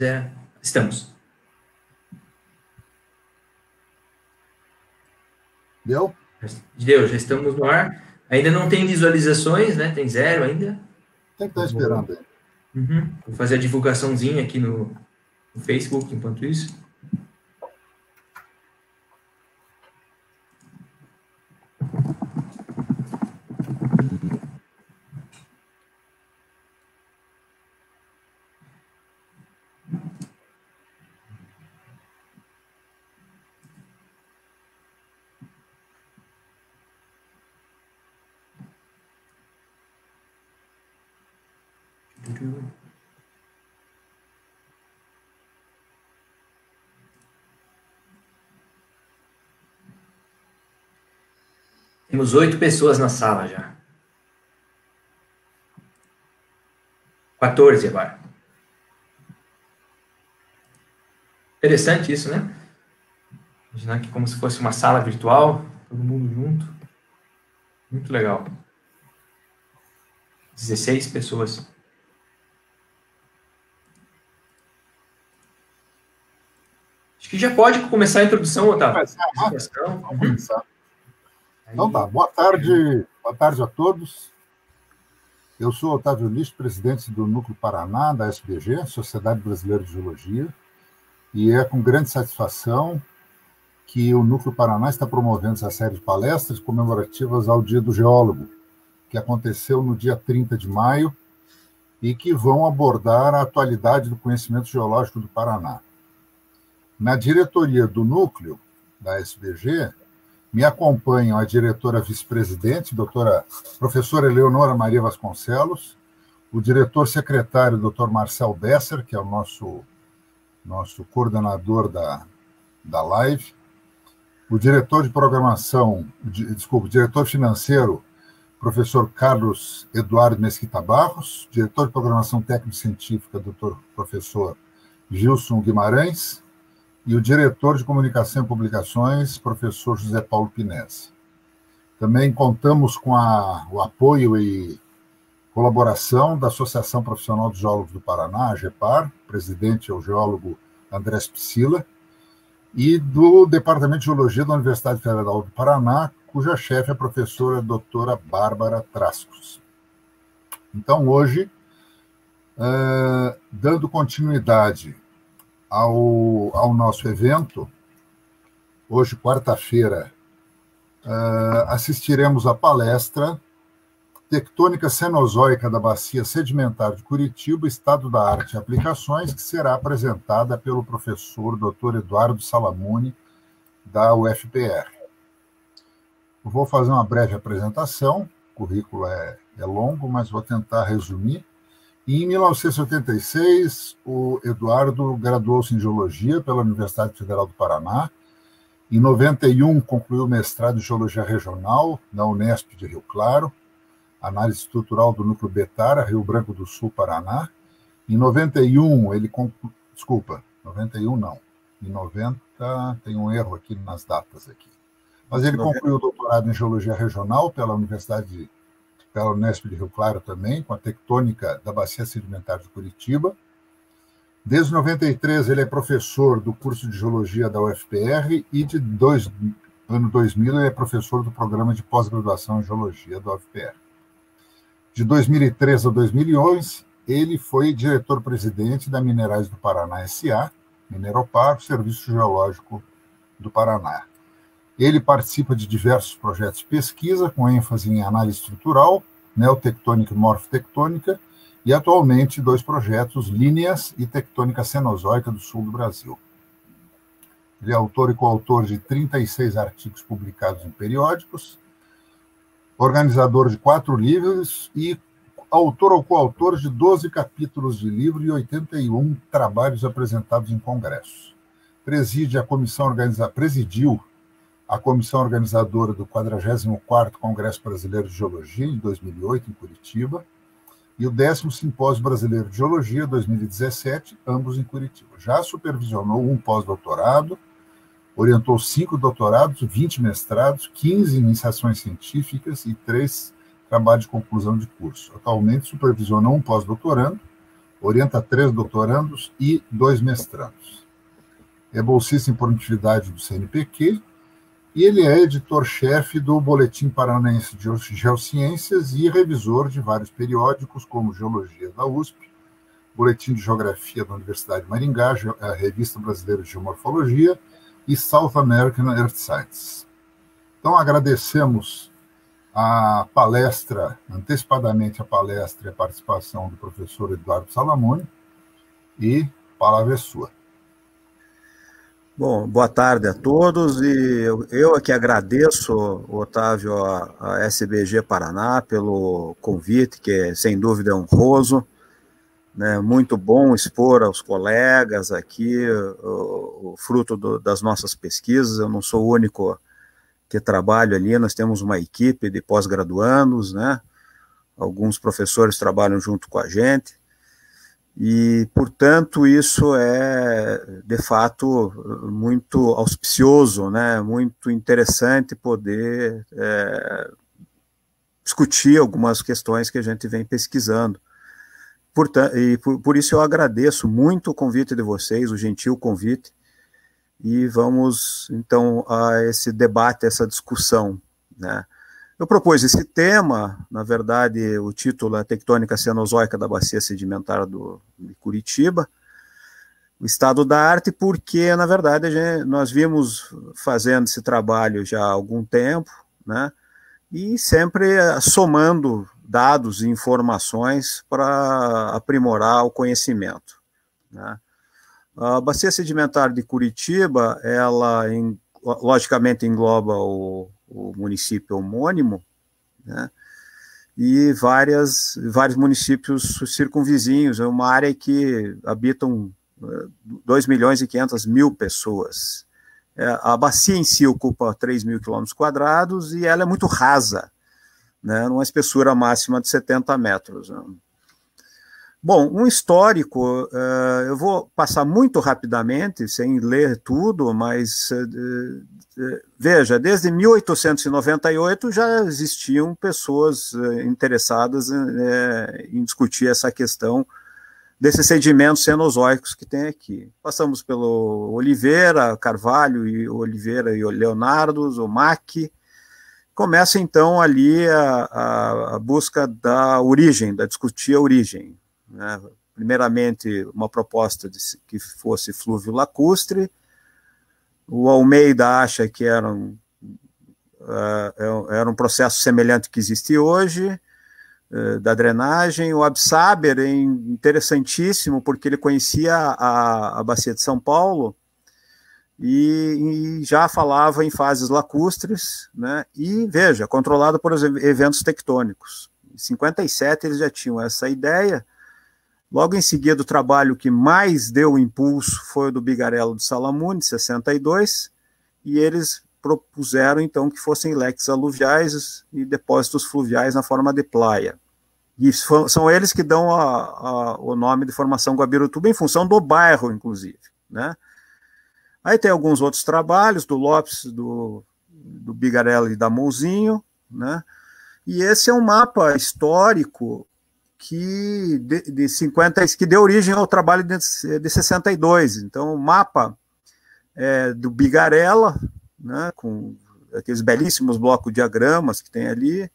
É, estamos. Deu? Deu, já estamos no ar. Ainda não tem visualizações, né? Tem zero ainda. Tem que estar tá esperando. Uhum. Vou fazer a divulgaçãozinha aqui no, no Facebook enquanto isso. Temos oito pessoas na sala já. 14 agora. Interessante isso, né? Imaginar que como se fosse uma sala virtual, todo mundo junto. Muito legal. 16 pessoas. Acho que já pode começar a introdução, Otávio. Vamos começar, começar. Então tá, boa tarde, boa tarde a todos. Eu sou Otávio Lis, presidente do Núcleo Paraná, da SBG, Sociedade Brasileira de Geologia, e é com grande satisfação que o Núcleo Paraná está promovendo essa série de palestras comemorativas ao Dia do Geólogo, que aconteceu no dia 30 de maio e que vão abordar a atualidade do conhecimento geológico do Paraná. Na diretoria do Núcleo, da SBG, me acompanham a diretora vice-presidente, doutora professora Eleonora Maria Vasconcelos, o diretor secretário, doutor Marcel Besser, que é o nosso, nosso coordenador da, da live, o diretor de programação, desculpa, o diretor financeiro, professor Carlos Eduardo Mesquita Barros, diretor de programação técnico-científica, doutor professor Gilson Guimarães, e o diretor de Comunicação e Publicações, professor José Paulo Pines. Também contamos com a, o apoio e colaboração da Associação Profissional de Geólogos do Paraná, a GEPAR, presidente é o geólogo Andrés Piscila, e do Departamento de Geologia da Universidade Federal do Paraná, cuja chefe é a professora doutora Bárbara Trascos. Então, hoje, uh, dando continuidade ao, ao nosso evento. Hoje, quarta-feira, uh, assistiremos à palestra Tectônica Cenozoica da Bacia Sedimentar de Curitiba, Estado da Arte e Aplicações, que será apresentada pelo professor Dr. Eduardo Salamone, da UFPR. Eu vou fazer uma breve apresentação, o currículo é, é longo, mas vou tentar resumir em 1976, o Eduardo graduou-se em Geologia pela Universidade Federal do Paraná. Em 91, concluiu o mestrado em Geologia Regional na Unesp de Rio Claro, Análise Estrutural do Núcleo Betara, Rio Branco do Sul, Paraná. Em 91, ele conclu... desculpa, 91 não. Em 90 tem um erro aqui nas datas aqui. Mas ele concluiu o doutorado em Geologia Regional pela Universidade pela Unesp de Rio Claro também, com a tectônica da Bacia Sedimentar de Curitiba. Desde 93 ele é professor do curso de geologia da UFPR e de dois, ano 2000 ele é professor do programa de pós-graduação em geologia da UFPR. De 2003 a 2011 ele foi diretor-presidente da Minerais do Paraná SA, Mineropar, Serviço Geológico do Paraná. Ele participa de diversos projetos de pesquisa, com ênfase em análise estrutural, neotectônica e morfotectônica, e atualmente dois projetos, Líneas e Tectônica Cenozoica do Sul do Brasil. Ele é autor e coautor de 36 artigos publicados em periódicos, organizador de quatro livros e autor ou coautor de 12 capítulos de livro e 81 trabalhos apresentados em congressos. Preside a comissão organiza, presidiu a comissão organizadora do 44º Congresso Brasileiro de Geologia, em 2008, em Curitiba, e o 10 Simpósio Brasileiro de Geologia, 2017, ambos em Curitiba. Já supervisionou um pós-doutorado, orientou cinco doutorados, 20 mestrados, 15 iniciações científicas e três trabalhos de conclusão de curso. Atualmente supervisiona um pós-doutorando, orienta três doutorandos e dois mestrados. É bolsista em produtividade do CNPq, e ele é editor-chefe do Boletim Paranaense de Geociências e revisor de vários periódicos, como Geologia da USP, Boletim de Geografia da Universidade de Maringá, a eh, Revista Brasileira de Geomorfologia e South American Earth Science. Então, agradecemos a palestra, antecipadamente a palestra e a participação do professor Eduardo Salamone, e a palavra é sua. Bom, boa tarde a todos e eu aqui agradeço, Otávio, a, SBG Paraná pelo convite, que é, sem dúvida é honroso. Né? Muito bom expor aos colegas aqui o, o fruto do, das nossas pesquisas. Eu não sou o único que trabalho ali, nós temos uma equipe de pós-graduandos, né? alguns professores trabalham junto com a gente. E, portanto, isso é, de fato, muito auspicioso, né? muito interessante poder é, discutir algumas questões que a gente vem pesquisando. Portanto, e por, por isso eu agradeço muito o convite de vocês, o gentil convite, e vamos, então, a esse debate, essa discussão. Né? Eu propus esse tema, na verdade, o título é Tectônica Cenozoica da Bacia Sedimentar do, de Curitiba, o estado da arte, porque, na verdade, gente, nós vimos fazendo esse trabalho já há algum tempo, né, e sempre eh, somando dados e informações para aprimorar o conhecimento. Né. A bacia sedimentar de Curitiba, ela, em, logicamente, engloba o o município homônimo, né? e várias, vários municípios circunvizinhos. É uma área que habitam 2 eh, milhões e 500 mil pessoas. É, a bacia em si ocupa 3 mil quilômetros quadrados e ela é muito rasa, né, numa espessura máxima de 70 metros. Né. Bom, um histórico, uh, eu vou passar muito rapidamente, sem ler tudo, mas uh, veja, desde 1898 já existiam pessoas eh, interessadas eh, eh, em discutir essa questão desses sedimentos cenozoicos que tem aqui. Passamos pelo Oliveira, Carvalho e Oliveira e Leonardo, Mac Começa então ali a, a, a, busca da origem, da discutir a origem. Né? Primeiramente, uma proposta de que fosse flúvio lacustre, o Almeida acha que era um, uh, era um processo semelhante que existe hoje, uh, da drenagem. O Absaber é interessantíssimo, porque ele conhecia a, a bacia de São Paulo e, e já falava em fases lacustres, né? e veja, controlado por eventos tectônicos. Em 57 eles já tinham essa ideia, Logo em seguida, o trabalho que mais deu impulso foi o do Bigarello de em 62, e eles propuseram então que fossem leques aluviais e depósitos fluviais na forma de praia. E são eles que dão a, a, o nome de formação Guabirutuba em função do bairro, inclusive. Né? Aí tem alguns outros trabalhos do Lopes, do, do e da Mouzinho, né? E esse é um mapa histórico que de, de 50, que deu origem ao trabalho de, de 62. Então, o mapa é, do Bigarella, né, com aqueles belíssimos blocos diagramas que tem ali,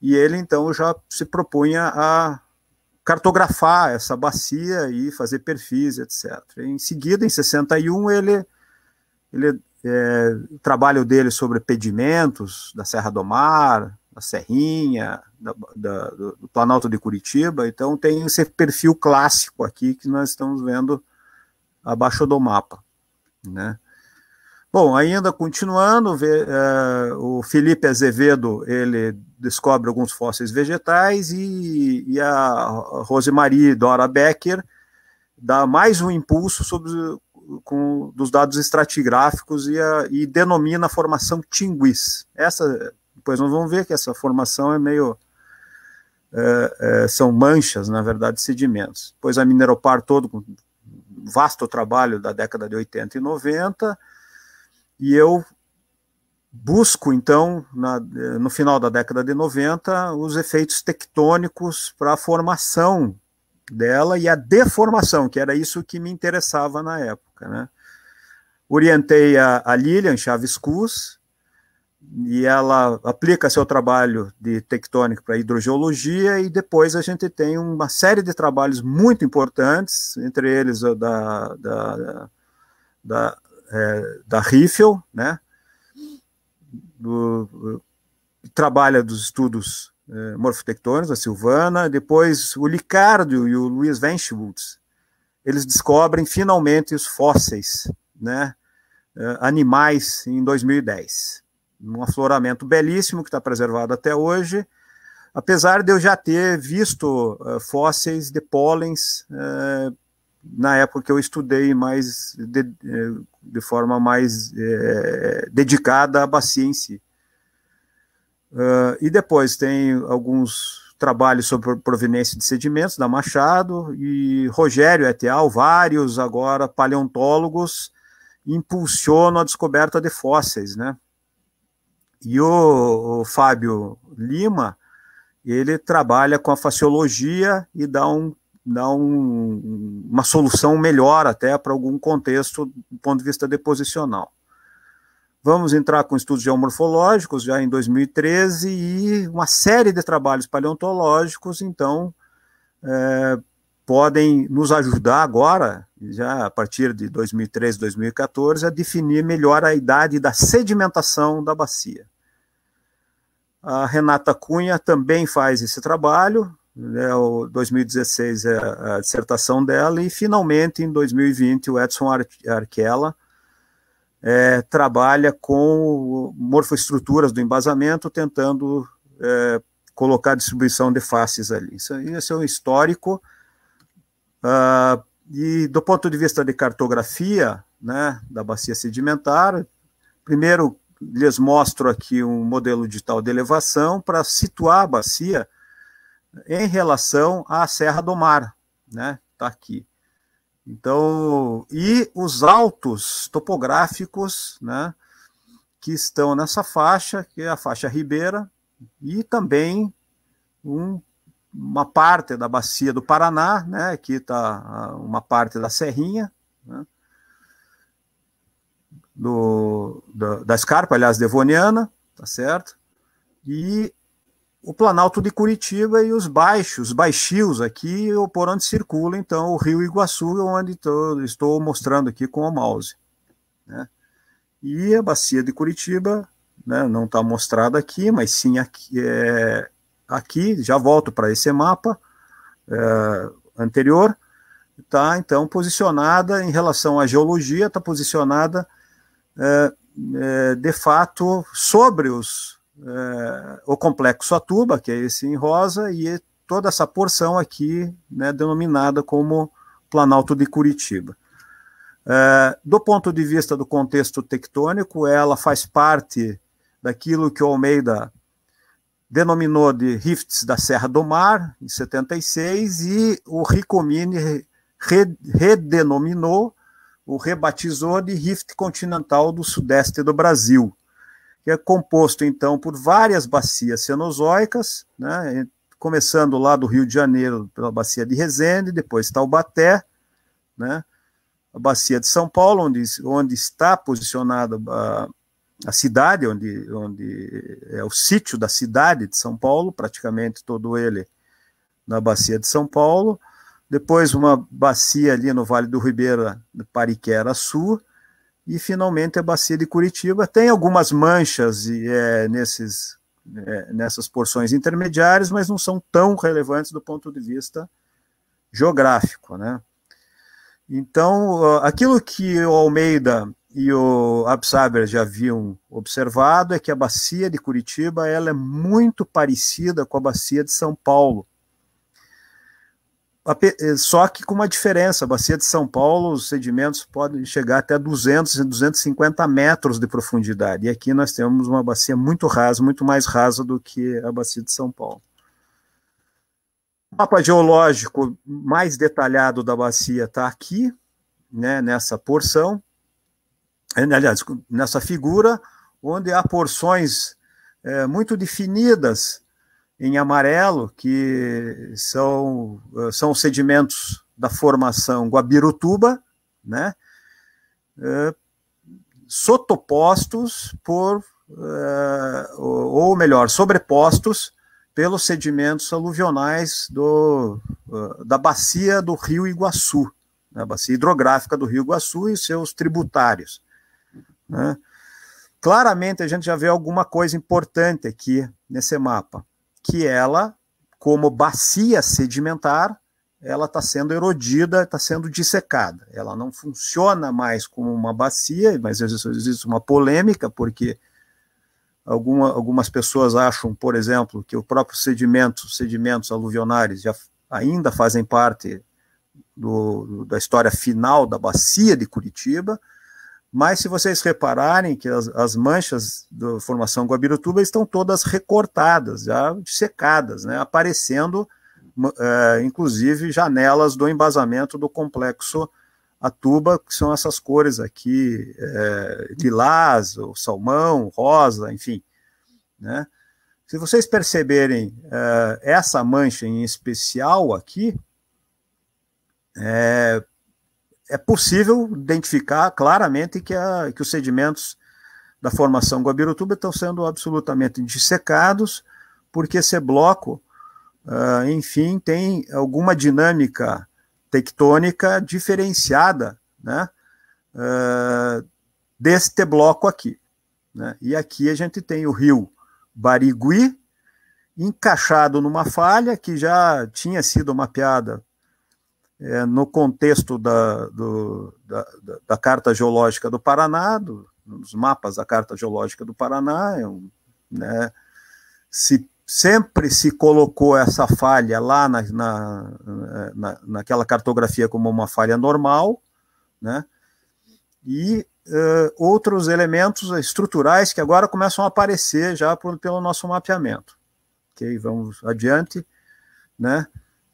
e ele então já se propunha a cartografar essa bacia e fazer perfis, etc. Em seguida, em 61, ele, ele é, o trabalho dele sobre pedimentos da Serra do Mar, da Serrinha, da, da, do, do Planalto de Curitiba. Então tem esse perfil clássico aqui que nós estamos vendo abaixo do mapa, né? Bom, ainda continuando, vê, é, o Felipe Azevedo ele descobre alguns fósseis vegetais e, e a Rosemarie Dora Becker dá mais um impulso sobre com, dos dados estratigráficos e, a, e denomina a formação Tinguis. Essa depois nós vamos ver que essa formação é meio. É, é, são manchas, na verdade, de sedimentos. Pois a Mineropar, todo com vasto trabalho da década de 80 e 90, e eu busco, então, na, no final da década de 90, os efeitos tectônicos para a formação dela e a deformação, que era isso que me interessava na época. Né? Orientei a, a Lilian Chaves Cus, e ela aplica seu trabalho de tectônica para hidrogeologia e depois a gente tem uma série de trabalhos muito importantes, entre eles o da, da, da, é, da Riffel, né? Do, trabalha dos estudos é, morfotectônicos, da Silvana, depois o Licardo e o Luiz Wenschwitz, eles descobrem finalmente os fósseis, né? É, animais em 2010 um afloramento belíssimo que está preservado até hoje, apesar de eu já ter visto uh, fósseis de pólens uh, na época que eu estudei mais de, eh, de forma mais é, dedicada à bacia em si. Uh, e depois tem alguns trabalhos sobre proveniência de sedimentos da Machado e Rogério et al., vários agora paleontólogos impulsionam a descoberta de fósseis, né? E o, o Fábio Lima, ele trabalha com a faciologia e dá, um, dá um, uma solução melhor até para algum contexto do ponto de vista deposicional. Vamos entrar com estudos geomorfológicos já em 2013 e uma série de trabalhos paleontológicos, então, é, podem nos ajudar agora, já a partir de 2013, 2014, a definir melhor a idade da sedimentação da bacia. A Renata Cunha também faz esse trabalho, né, o 2016 é a dissertação dela, e finalmente em 2020 o Edson Ar Arquela é, trabalha com morfoestruturas do embasamento, tentando é, colocar a distribuição de faces ali. Isso, aí é um histórico. Uh, e do ponto de vista de cartografia né, da bacia sedimentar, primeiro lhes mostro aqui um modelo digital de elevação para situar a bacia em relação à Serra do Mar, né? Está aqui. Então, e os altos topográficos, né? Que estão nessa faixa, que é a faixa ribeira, e também um, uma parte da bacia do Paraná, né? Aqui está uma parte da Serrinha, né? do, da, da Scarpa, aliás, devoniana, tá certo? E o Planalto de Curitiba e os baixos, os baixios aqui, por onde circula, então, o Rio Iguaçu, onde tô, estou mostrando aqui com o mouse. Né? E a bacia de Curitiba, né, não está mostrada aqui, mas sim aqui, é, aqui já volto para esse mapa é, anterior, está, então, posicionada em relação à geologia, está posicionada é, é, de fato, sobre os, é, o complexo Atuba, que é esse em rosa, e toda essa porção aqui, né, denominada como Planalto de Curitiba. do ponto de vista do contexto tectônico, ela faz parte daquilo que o Almeida denominou de rifts da Serra do Mar, em 76, e o Ricomini redenominou o rebatizou de Rift Continental do Sudeste do Brasil, que é composto então por várias bacias cenozoicas, né, começando lá do Rio de Janeiro pela bacia de Resende, depois Taubaté, né, a bacia de São Paulo, onde, onde está posicionada a, a cidade, onde, onde é o sítio da cidade de São Paulo, praticamente todo ele na bacia de São Paulo, depois uma bacia ali no Vale do Ribeira, do Pariquera Sul, e finalmente a bacia de Curitiba. Tem algumas manchas é, nesses, é, nessas porções intermediárias, mas não são tão relevantes do ponto de vista geográfico. Né? Então, aquilo que o Almeida e o Absaber já haviam observado é que a bacia de Curitiba ela é muito parecida com a bacia de São Paulo eh, só que com uma diferença, a bacia de São Paulo, os sedimentos podem chegar até 200 e 250 metros de profundidade. E aqui nós temos uma bacia muito rasa, muito mais rasa do que a bacia de São Paulo. O mapa geológico mais detalhado da bacia está aqui, né, nessa porção, eh, aliás, nessa figura, onde há porções é, muito definidas em amarelo, que são, eh, são sedimentos da formação Guabirutuba, né? Eh, sotopostos por, eh, ou melhor, sobrepostos pelos sedimentos aluvionais do, da bacia do rio Iguaçu, da né? bacia hidrográfica do rio Iguaçu e seus tributários. Né? Claramente a gente já vê alguma coisa importante aqui nesse mapa que ela, como bacia sedimentar, ela está sendo erodida, está sendo dissecada. Ela não funciona mais como uma bacia, mas existe uma polêmica, porque alguma, algumas pessoas acham, por exemplo, que o próprio sedimento, sedimentos aluvionares, já ainda fazem parte do, da história final da bacia de Curitiba, mas se vocês repararem que as, as manchas da formação Guabirutuba estão todas recortadas, já secadas, né, aparecendo, é, inclusive, janelas do embasamento do complexo Atuba, que são essas cores aqui, é, lilás, ou salmão, rosa, enfim. Né? Se vocês perceberem é, essa mancha em especial aqui, é, é possível identificar claramente que, a, que os sedimentos da formação Guabirutuba estão sendo absolutamente dissecados, porque esse bloco, uh, enfim, tem alguma dinâmica tectônica diferenciada né, uh, deste bloco aqui. Né? E aqui a gente tem o rio Barigui, encaixado numa falha que já tinha sido mapeada é, no contexto da, do, da, da, Carta Geológica do Paraná, do, nos mapas da Carta Geológica do Paraná, é um, né, se, sempre se colocou essa falha lá na, na, na, naquela cartografia como uma falha normal, né, e uh, outros elementos estruturais que agora começam a aparecer já por, pelo nosso mapeamento. Ok, vamos adiante, né?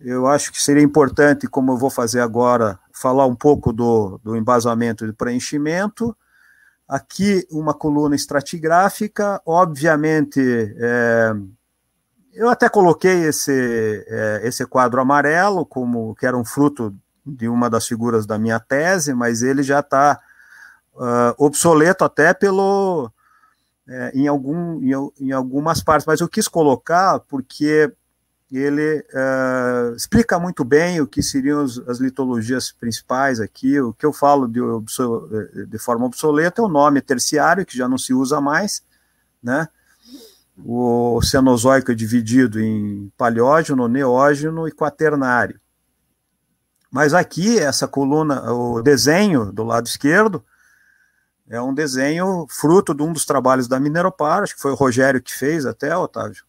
eu acho que seria importante, como eu vou fazer agora, falar um pouco do, do embasamento de preenchimento. Aqui, uma coluna estratigráfica, obviamente, é, eu até coloquei esse, é, esse quadro amarelo, como que era um fruto de uma das figuras da minha tese, mas ele já está uh, ah, obsoleto até pelo, é, em, algum, em, em algumas partes, mas eu quis colocar porque ele uh, explica muito bem o que seriam as litologias principais aqui. O que eu falo de, eh, de, forma obsoleta é o nome terciário, que já não se usa mais, né? O Cenozoico é dividido em paleógeno, neógeno e quaternário. Mas aqui, essa coluna, o desenho do lado esquerdo, é um desenho fruto de um dos trabalhos da Mineropar, acho que foi o Rogério que fez até, Otávio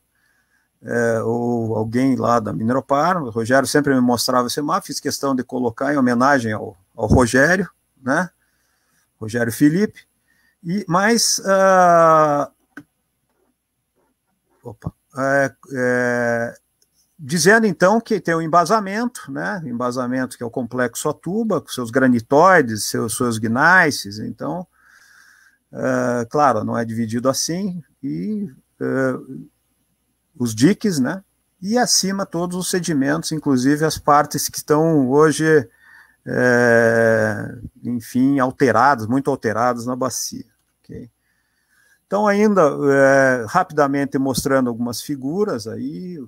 é, ou alguém lá da Mineropar, o Rogério sempre me mostrava esse mapa, fiz questão de colocar em homenagem ao, ao Rogério, né? Rogério Felipe. E, mas. Uh, opa, é, é, dizendo então que tem o um embasamento, né? Embasamento que é o complexo Atuba, com seus granitoides, seus, seus gneices, então. Uh, claro, não é dividido assim, e uh, os diques, né? E acima todos os sedimentos, inclusive as partes que estão hoje, é, enfim, alteradas, muito alteradas na bacia. Okay? Então, ainda é, rapidamente mostrando algumas figuras aí,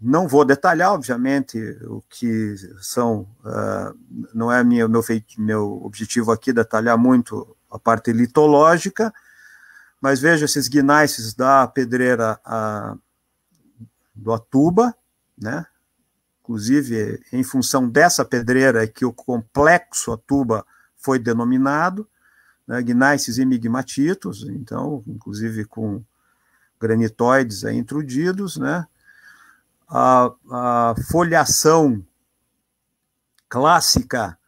não vou detalhar, obviamente, o que são. Uh, não é minha, meu, feito, meu objetivo aqui detalhar muito a parte litológica, mas veja esses guinaices da pedreira a, do Atuba, né? inclusive em função dessa pedreira é que o complexo Atuba foi denominado, né? e migmatitos. então, inclusive com granitoides aí intrudidos, né? a, a folhação clássica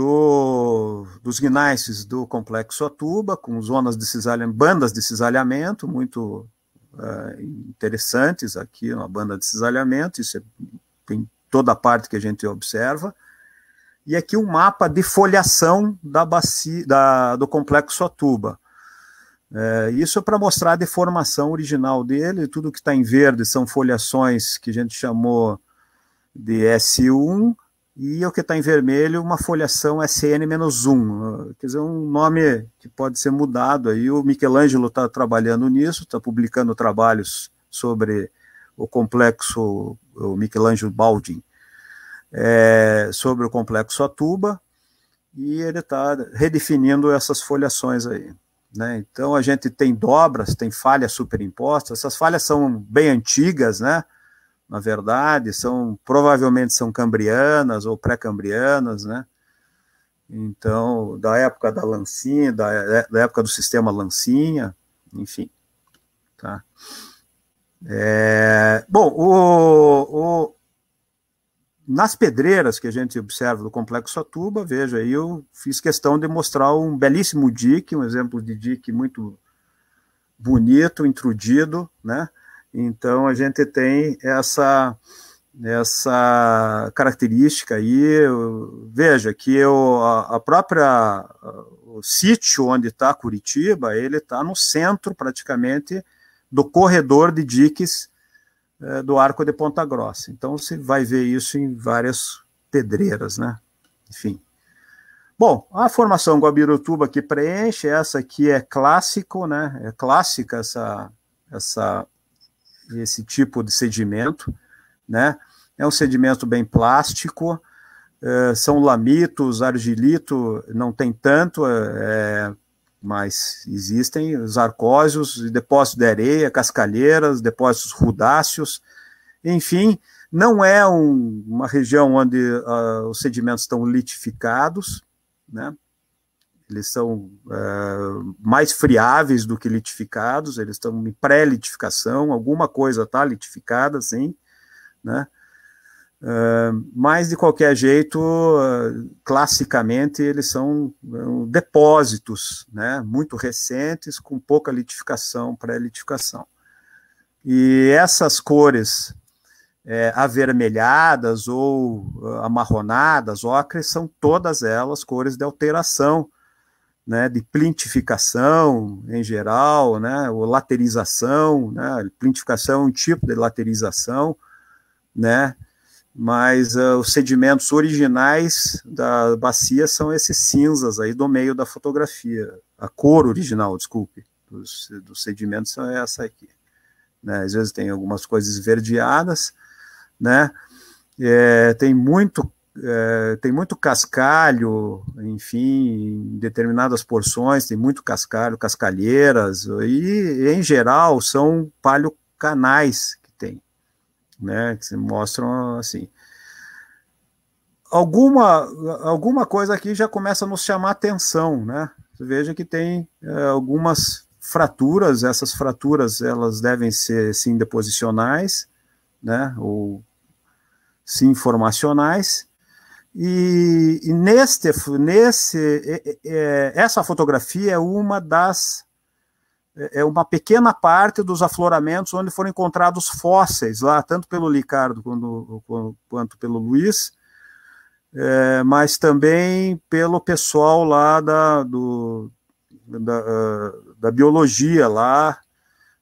do, dos gneices do complexo Atuba, com zonas de cisalhamento, bandas de cisalhamento muito uh, interessantes aqui, uma banda de cisalhamento, isso é, tem toda a parte que a gente observa. E aqui um mapa de folhação da bacia, da, do complexo Atuba. É, isso é para mostrar a deformação original dele, tudo que está em verde são folhações que a gente chamou de S1, e o que está em vermelho, uma folhação é SN-1, quer dizer, um nome que pode ser mudado. Aí o Michelangelo está trabalhando nisso, está publicando trabalhos sobre o complexo, o Michelangelo Baldin, é, sobre o complexo Atuba, e ele está redefinindo essas folhações aí. Né? Então a gente tem dobras, tem falhas superimpostas, essas falhas são bem antigas, né? na verdade, são provavelmente são cambrianas ou pré-cambrianas, né? Então, da época da lancinha, da, é, da época do sistema lancinha, enfim, tá? É, bom, o, o, nas pedreiras que a gente observa do Complexo Atuba, veja, eu fiz questão de mostrar um belíssimo dique, um exemplo de dique muito bonito, intrudido, né? Então a gente tem essa essa característica aí. Veja que eu, a, a própria o sítio onde está Curitiba, ele está no centro praticamente do corredor de diques é, do Arco de Ponta Grossa. Então você vai ver isso em várias pedreiras, né? Enfim. Bom, a formação Guabirutuba que preenche, essa aqui é clássico, né? É clássica essa, essa esse tipo de sedimento, né? É um sedimento bem plástico, é, são lamitos, argilito, não tem tanto, é, é mas existem os arcósios, depósitos de areia, cascalheiras, depósitos rudáceos, enfim, não é um, uma região onde uh, os sedimentos estão litificados, né? eles são uh, mais friáveis do que litificados, eles estão em pré-litificação, alguma coisa está litificada, sim, né? Uh, mas de qualquer jeito, uh, classicamente eles são depósitos, né, muito recentes, com pouca litificação, pré-litificação. E essas cores é, avermelhadas ou amarronadas, ocres, são todas elas cores de alteração né, de plintificação em geral, né, ou laterização, né, plintificação é um tipo de laterização, né, mas uh, os sedimentos originais da bacia são esses cinzas aí do meio da fotografia, a cor original, desculpe, dos, dos sedimentos são essa aqui. Né, às vezes tem algumas coisas verdeadas, né, é, tem muito é, tem muito cascalho, enfim, em determinadas porções tem muito cascalho, cascalheiras, e em geral são canais que tem, né, que se mostram assim. Alguma, alguma coisa aqui já começa a nos chamar atenção, né? Você veja que tem é, algumas fraturas, essas fraturas elas devem ser sim deposicionais, né, ou sim formacionais, e, e neste, nesse, é, é, é, essa fotografia é uma das é, é uma pequena parte dos afloramentos onde foram encontrados fósseis lá, tanto pelo Ricardo quanto, quanto pelo Luiz, é, mas também pelo pessoal lá da, do, da, ah, da, biologia lá,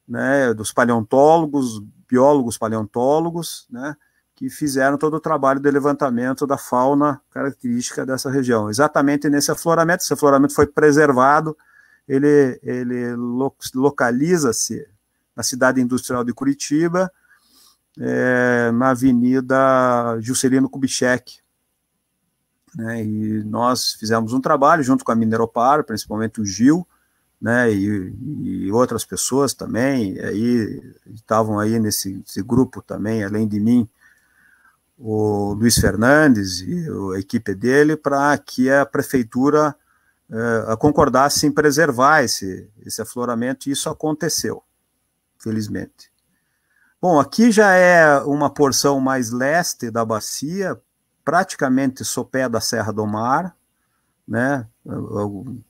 né, dos paleontólogos, biólogos paleontólogos, né, que fizeram todo o trabalho de levantamento da fauna característica dessa região. Exatamente nesse afloramento, esse afloramento foi preservado, ele, ele localiza-se na cidade industrial de Curitiba, é, na Avenida Juscelino Kubitschek. Né, e nós fizemos um trabalho junto com a Mineropar, principalmente o Gil, né, e, e, outras pessoas também, aí estavam aí nesse, nesse grupo também, além de mim, o Luiz Fernandes e a equipe dele para que a prefeitura eh, concordasse em preservar esse, esse afloramento, e isso aconteceu, felizmente. Bom, aqui já é uma porção mais leste da bacia, praticamente sopé da Serra do Mar, né?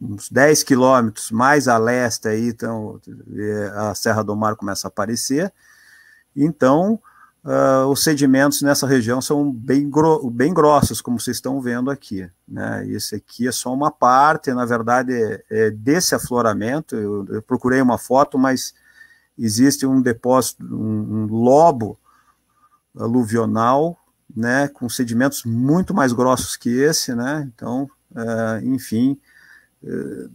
uns 10 quilômetros mais a leste aí, então, eh, a Serra do Mar começa a aparecer. Então, uh, os sedimentos nessa região são bem, gro bem grossos, como vocês estão vendo aqui. Né? Esse aqui é só uma parte, na verdade, é, é, desse afloramento. Eu, eu, procurei uma foto, mas existe um depósito, um, um lobo aluvional, né, com sedimentos muito mais grossos que esse, né? Então, uh, enfim, uh,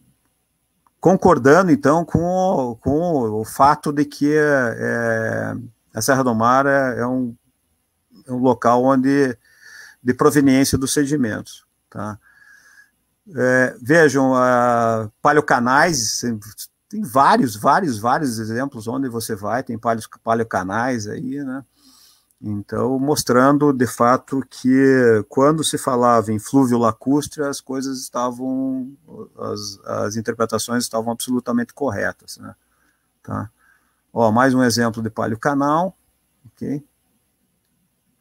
concordando então com o, com o fato de que é, é a Serra do Mar é, é, um, é um, local onde de proveniência dos sedimentos. Tá? É, vejam, uh, paleocanais, tem vários, vários, vários exemplos onde você vai, tem palio, paleocanais aí, né? Então, mostrando de fato que quando se falava em flúvio lacustre, as coisas estavam, as, as interpretações estavam absolutamente corretas, né? Tá? Ó, mais um exemplo de palio canal, ok?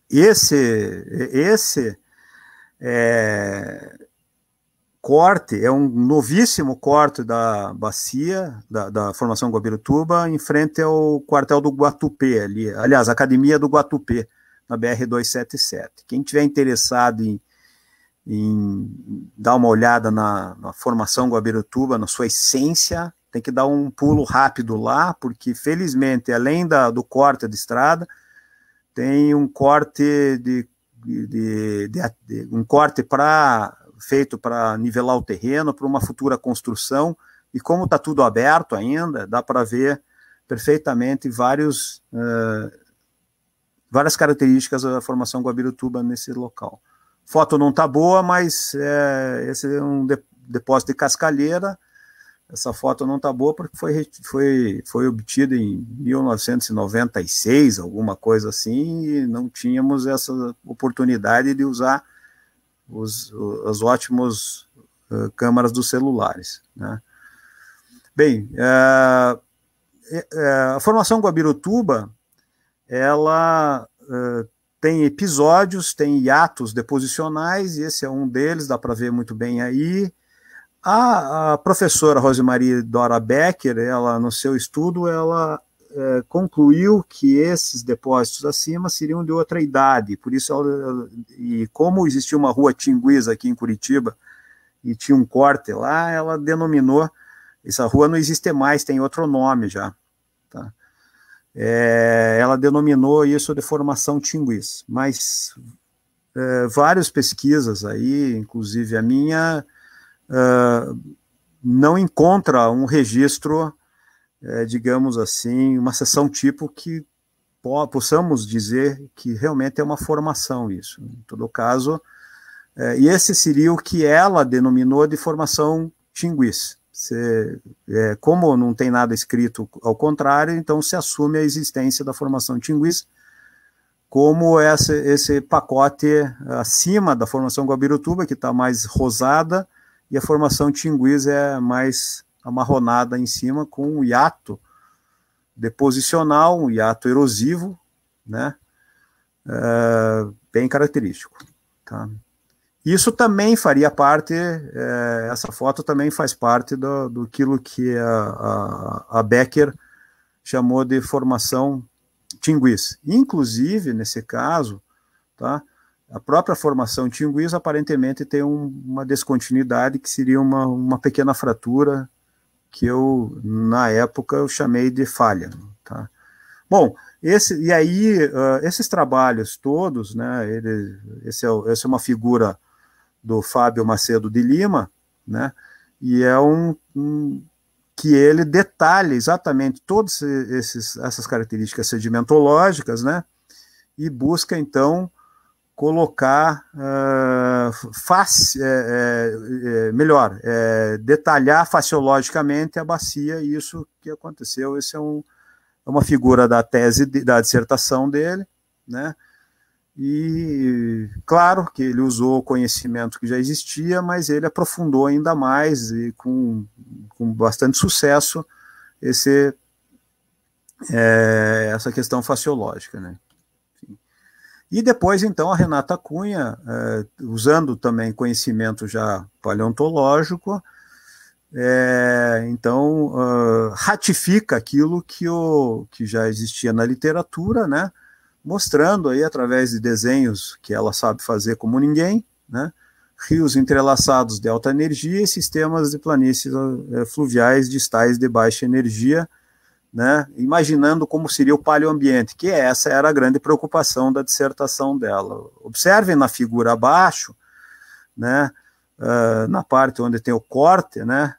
Esse, esse é, corte é um novíssimo corte da bacia, da, da formação Guabirutuba, em frente ao quartel do Guatupê ali, aliás, Academia do Guatupê, na BR-277. Quem tiver interessado em, em dar uma olhada na, na formação Guabirutuba, na sua essência, tem que dar um pulo rápido lá, porque felizmente, além da, do corte de estrada, tem um corte de, de, de, de um corte para feito para nivelar o terreno para uma futura construção e como está tudo aberto ainda dá para ver perfeitamente vários uh, várias características da formação Guabirutuba nesse local foto não está boa mas é, esse é um depósito de cascalheira essa foto não está boa porque foi, foi, foi obtida em 1996, alguma coisa assim, e não tínhamos essa oportunidade de usar os, os ótimos uh, eh, câmaras dos celulares. Né? Bem, uh, uh, a formação Guabirutuba, ela tem episódios, tem hiatos deposicionais, e esse é um deles, dá para ver muito bem aí. A, a professora Rosemarie Dora Becker, ela no seu estudo, ela é, concluiu que esses depósitos acima seriam de outra idade, por isso ela, e como existia uma rua Tinguiz aqui em Curitiba e tinha um corte lá, ela denominou essa rua não existe mais, tem outro nome já. Tá? É, ela denominou isso de formação Tinguiz, mas é, várias pesquisas aí, inclusive a minha, não encontra um registro, eh, digamos assim, uma sessão tipo que po possamos dizer que realmente é uma formação isso. Né? Em todo caso, eh, e esse seria o que ela denominou de formação tinguis. Se, é, como não tem nada escrito ao contrário, então se assume a existência da formação Tinguis como essa, esse pacote acima da formação Guabirutuba, que está mais rosada, e a formação Tinguiz é mais amarronada em cima com um hiato deposicional, um hiato erosivo, né? É, bem característico. Tá? Isso também faria parte, é, essa foto também faz parte do, do aquilo que a, a, a Becker chamou de formação tinguis. Inclusive, nesse caso, tá, a própria formação Tinguis aparentemente tem um, uma descontinuidade que seria uma, uma pequena fratura que eu na época eu chamei de falha, tá? Bom, esse e aí uh, esses trabalhos todos, né? Ele, esse é, essa é uma figura do Fábio Macedo de Lima, né? E é um, um que ele detalha exatamente todas essas características sedimentológicas, né? E busca então colocar uh, ah, face, é, é, é, melhor, é, detalhar faciologicamente a bacia, e isso que aconteceu. Esse é, um, é uma figura da tese, de, da dissertação dele, né? E claro que ele usou o conhecimento que já existia, mas ele aprofundou ainda mais e com, com bastante sucesso esse, é, essa questão faciológica, né? E depois, então, a Renata Cunha, é, usando também conhecimento já paleontológico, é, então uh, ratifica aquilo que, o, que já existia na literatura, né? mostrando aí através de desenhos que ela sabe fazer como ninguém, né? rios entrelaçados de alta energia e sistemas de planícies eh, fluviais distais de baixa energia, né, imaginando como seria o paleoambiente, que essa era a grande preocupação da dissertação dela. Observem na figura abaixo, né, uh, na parte onde tem o corte, né,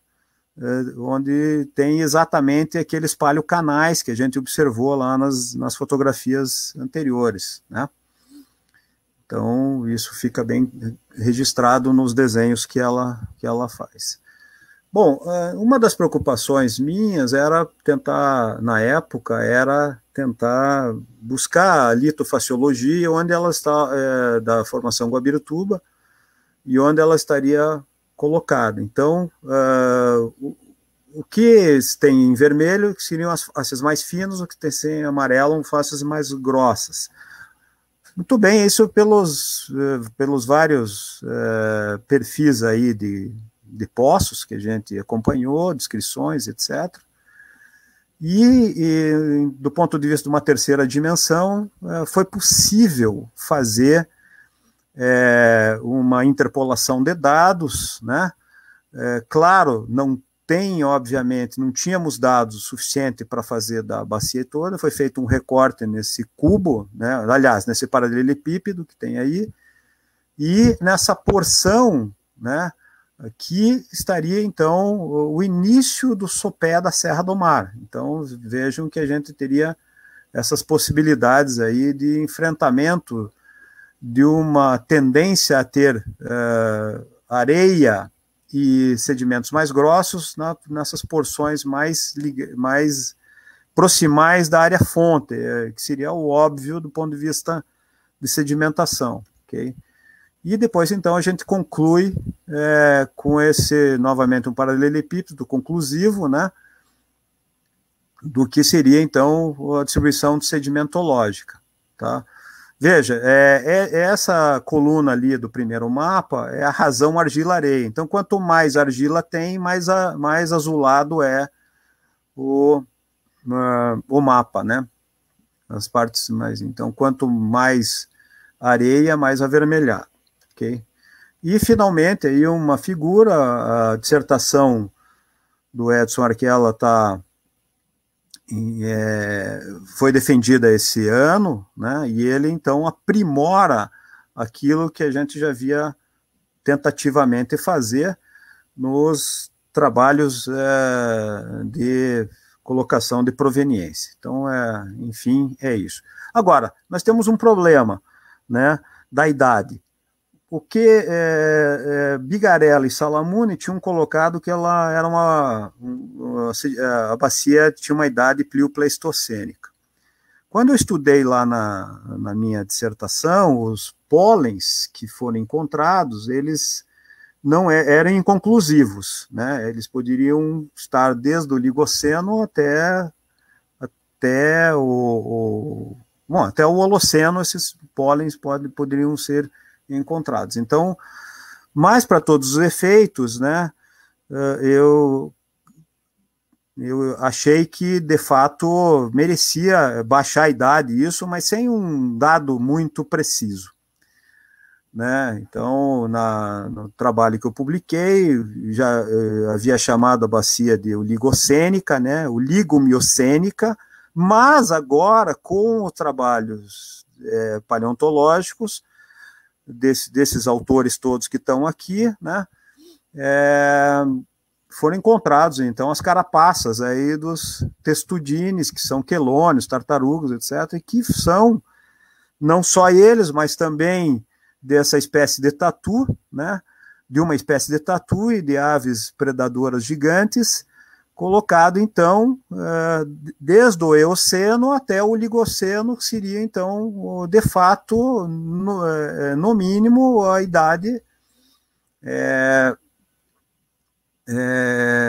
uh, onde tem exatamente aqueles paleocanais que a gente observou lá nas, nas fotografias anteriores. Né. Então, isso fica bem registrado nos desenhos que ela, que ela faz. Bom, ah, uma das preocupações minhas era tentar, na época, era tentar buscar a litofaciologia, onde ela está, é, da formação Guabirutuba e onde ela estaria colocada. Então, uh, o, o, que tem em vermelho seriam as faces mais finas, o que tem em amarelo são faces mais grossas. Muito bem, isso pelos, eh, pelos vários uh, perfis aí de de poços que a gente acompanhou, descrições, etc. E, e, do ponto de vista de uma terceira dimensão, eh, foi possível fazer é, uma interpolação de dados, né? É, claro, não tem, obviamente, não tínhamos dados suficientes para fazer da bacia toda, foi feito um recorte nesse cubo, né? aliás, nesse paralelepípedo que tem aí, e nessa porção, né? Aqui estaria então o início do sopé da Serra do Mar. Então vejam que a gente teria essas possibilidades aí de enfrentamento de uma tendência a ter uh, areia e sedimentos mais grossos na, nessas porções mais, mais proximais da área fonte, eh, que seria o óbvio do ponto de vista de sedimentação. ok? E depois, então, a gente conclui é, com esse, novamente, um paralelepípedo conclusivo, né? Do que seria, então, a distribuição sedimentológica, tá? Veja, é, é, é, essa coluna ali do primeiro mapa é a razão argila-areia. Então, quanto mais argila tem, mais, a, mais azulado é o, ah, o mapa, né? As partes mais. Então, quanto mais areia, mais avermelhado. Ok? E, finalmente, aí uma figura, a dissertação do Edson Arquela tá, é, foi defendida esse ano, né, e ele, então, aprimora aquilo que a gente já via tentativamente fazer nos trabalhos é, de colocação de proveniência. Então, é, enfim, é isso. Agora, nós temos um problema né, da idade o que é, eh, é, eh, Bigarella e Salamone tinham colocado que ela era uma, uma eh, a bacia tinha uma idade plioplastocênica. Quando eu estudei lá na, na minha dissertação, os pólens que foram encontrados, eles não é, eram inconclusivos, né? Eles poderiam estar desde o Oligoceno até até o, o bom, até o Holoceno, esses pólens pode, poderiam ser encontrados. Então, mas para todos os efeitos, né, eh, eu, eu achei que de fato merecia baixar a idade isso, mas sem um dado muito preciso. Né? Então, na, no trabalho que eu publiquei, já eh, havia chamado a bacia de oligocênica, né? oligomiocênica, mas agora com os trabalhos eh, paleontológicos, desse, desses autores todos que estão aqui, né? É, foram encontrados então as carapaças aí dos testudines, que são quelônios, tartarugas, etc., e que são não só eles, mas também dessa espécie de tatu, né? De uma espécie de tatu e de aves predadoras gigantes, colocado então eh, desde o Eoceno até o Oligoceno, que seria então de fato eh, no, mínimo a idade eh,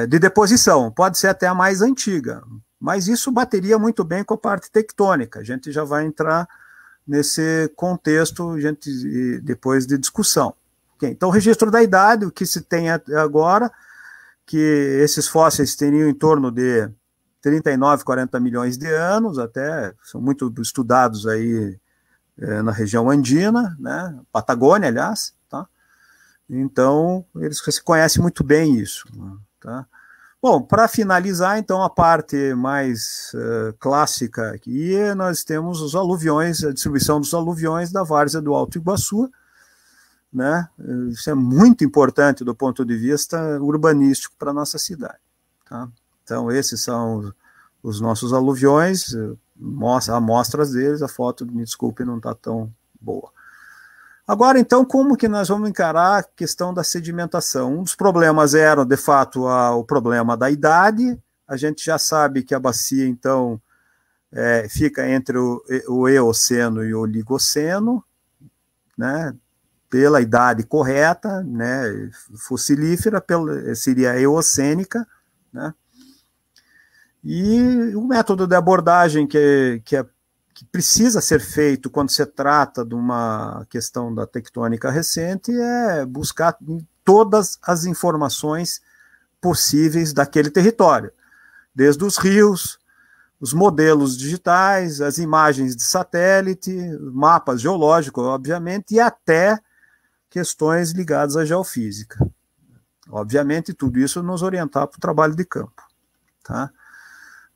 de deposição, pode ser até a mais antiga, mas isso bateria muito bem com a parte tectônica. A gente já vai entrar nesse contexto gente, depois de discussão. então, o registro da idade, o que se tem agora que esses fósseis teriam em torno de 39, 40 milhões de anos, até são muito estudados aí é, na região andina, né? Patagônia, aliás, tá? Então, eles se conhecem muito bem isso, tá? Bom, para finalizar, então, a parte mais uh, clássica aqui, nós temos os aluviões, a distribuição dos aluviões da várzea do Alto Iguaçu, né? Isso é muito importante do ponto de vista urbanístico para nossa cidade. Tá? Então, esses são os nossos aluviões, eh, mostra, amostras deles, a foto, me desculpe, não está tão boa. Agora, então, como que nós vamos encarar a questão da sedimentação? Um dos problemas era, de fato, a, o problema da idade. A gente já sabe que a bacia, então, é, fica entre o, o Eoceno e o Oligoceno, né? pela idade correta, né, fossilífera, pela, seria eocênica, né, e o método de abordagem que, é, que, é, que precisa ser feito quando se trata de uma questão da tectônica recente é buscar todas as informações possíveis daquele território, desde os rios, os modelos digitais, as imagens de satélite, mapas geológicos, obviamente, e até questões ligadas à geofísica. Obviamente, tudo isso nos orientar para o trabalho de campo. Tá?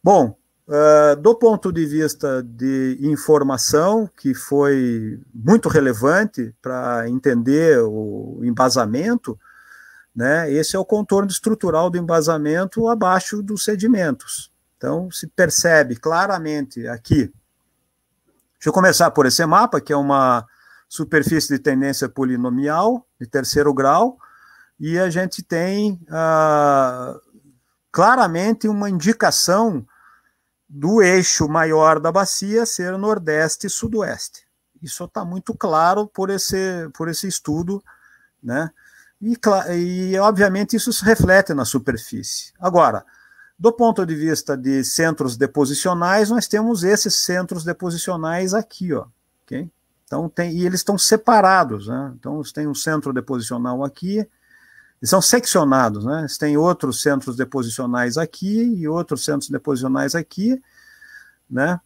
Bom, uh, do ponto de vista de informação, que foi muito relevante para entender o embasamento, né, esse é o contorno estrutural do embasamento abaixo dos sedimentos. Então, se percebe claramente aqui. Deixa eu começar por esse mapa, que é uma superfície de tendência polinomial de terceiro grau, e a gente tem ah, claramente uma indicação do eixo maior da bacia ser nordeste e sudoeste. Isso está muito claro por esse, por esse estudo, né? E, e obviamente isso se reflete na superfície. Agora, do ponto de vista de centros deposicionais, nós temos esses centros deposicionais aqui, ó, okay? Então tem, e eles estão separados, né? Então têm um centro deposicional aqui, eles são seccionados, né? Eles têm outros centros deposicionais aqui e outros centros deposicionais aqui, né?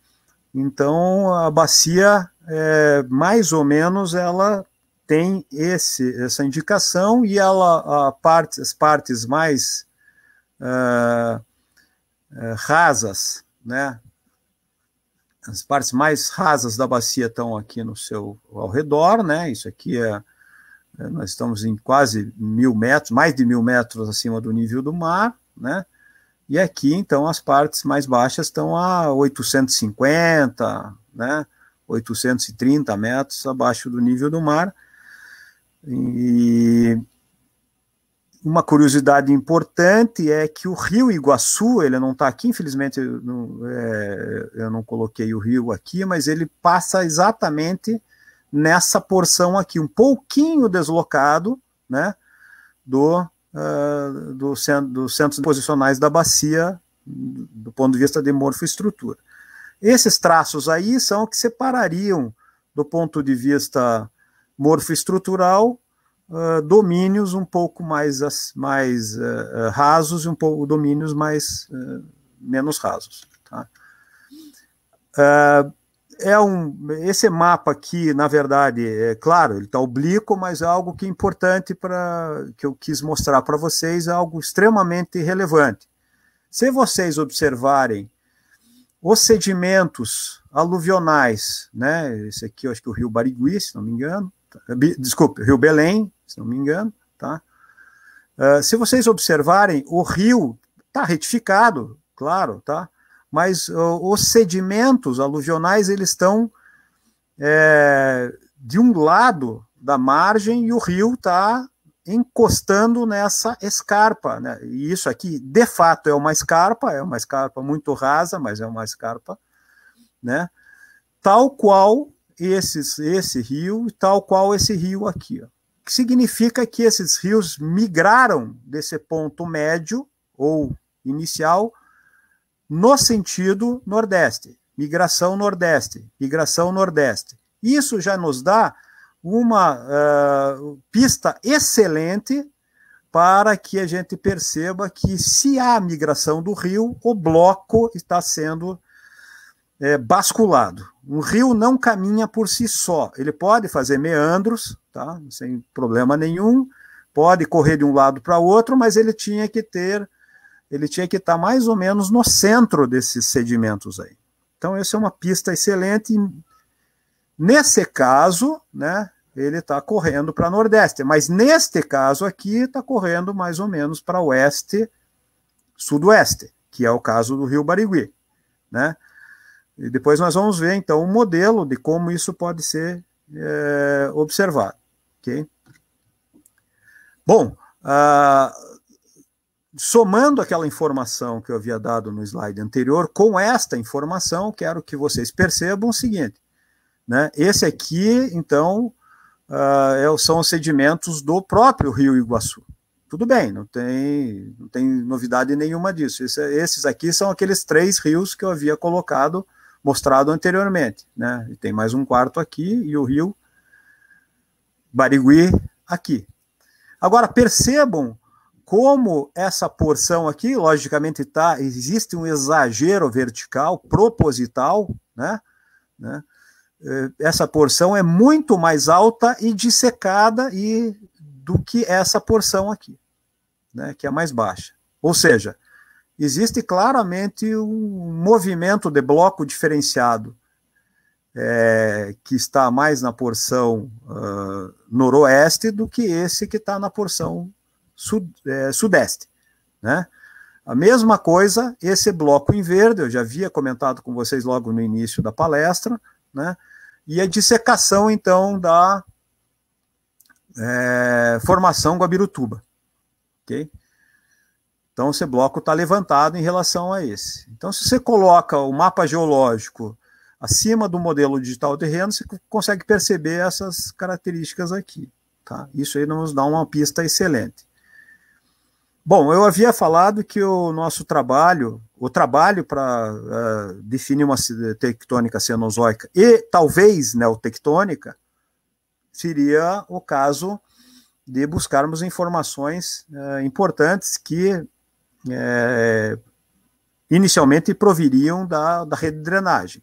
Então a bacia, é, mais ou menos, ela tem esse, essa indicação e ela a parte, as partes mais uh, uh, rasas, né? as partes mais rasas da bacia estão aqui no seu ao redor, né? Isso aqui é, é, nós estamos em quase mil metros, mais de mil metros acima do nível do mar, né? E aqui então as partes mais baixas estão a 850, né? 830 metros abaixo do nível do mar. E uma curiosidade importante é que o rio Iguaçu, ele não está aqui, infelizmente eu não, é, eu não coloquei o rio aqui, mas ele passa exatamente nessa porção aqui, um pouquinho deslocado né, do, uh, do, dos centros posicionais da bacia, do ponto de vista de morfoestrutura. Esses traços aí são o que separariam, do ponto de vista morfoestrutural, ah, domínios um pouco mais, mais uh, rasos e um pouco domínios mais uh, menos rasos. Tá? Ah, é um, esse mapa aqui, na verdade, é claro, ele está oblíquo, mas é algo que é importante para que eu quis mostrar para vocês, é algo extremamente relevante. Se vocês observarem os sedimentos aluvionais, né? Esse aqui eu acho que é o Rio Barigui, se não me engano. Tá, desculpe, Rio Belém, se não me engano, tá? Uh, se vocês observarem, o rio está retificado, claro, tá? Mas uh, os sedimentos aluvionais, eles estão é, de um lado da margem e o rio está encostando nessa escarpa, né? E isso aqui, de fato, é uma escarpa, é uma escarpa muito rasa, mas é uma escarpa, né? Tal qual esses, esse rio, tal qual esse rio aqui, ó, significa que esses rios migraram desse ponto médio ou inicial no sentido nordeste, migração nordeste, migração nordeste. Isso já nos dá uma uh, pista excelente para que a gente perceba que se há migração do rio, o bloco está sendo é, basculado. Um rio não caminha por si só. Ele pode fazer meandros, tá? sem problema nenhum, pode correr de um lado para outro, mas ele tinha que ter, ele tinha que estar mais ou menos no centro desses sedimentos aí. Então, essa é uma pista excelente. Nesse caso, né, ele está correndo para nordeste, mas neste caso aqui está correndo mais ou menos para oeste, sudoeste, que é o caso do Rio Barigui, né? E depois nós vamos ver, então, um modelo de como isso pode ser é, observado. Okay? Bom, ah, somando aquela informação que eu havia dado no slide anterior, com esta informação, quero que vocês percebam o seguinte. Né? Esse aqui, então, ah, é são os sedimentos do próprio rio Iguaçu. Tudo bem, não tem, não tem novidade nenhuma disso. Esse, esses aqui são aqueles três rios que eu havia colocado mostrado anteriormente. Né? E tem mais um quarto aqui e o rio Barigui aqui. Agora, percebam como essa porção aqui, logicamente, tá, existe um exagero vertical, proposital, né? né? Eh, essa porção é muito mais alta e dissecada e do que essa porção aqui, né? que é mais baixa. Ou seja, existe claramente um movimento de bloco diferenciado, é, que está mais na porção uh, noroeste do que esse que está na porção sud, é, sudeste. Né? A mesma coisa, esse bloco em verde, eu já havia comentado com vocês logo no início da palestra, né? e a dissecação, então, da é, formação Guabirutuba. ok? Então, esse bloco está levantado em relação a esse. Então, se você coloca o mapa geológico acima do modelo digital terreno, você consegue perceber essas características aqui. Tá? Isso aí nos dá uma pista excelente. Bom, eu havia falado que o nosso trabalho, o trabalho para uh, é, definir uma tectônica cenozoica e talvez neotectônica, seria o caso de buscarmos informações uh, importantes que é, é, inicialmente proviriam da, da rede de drenagem.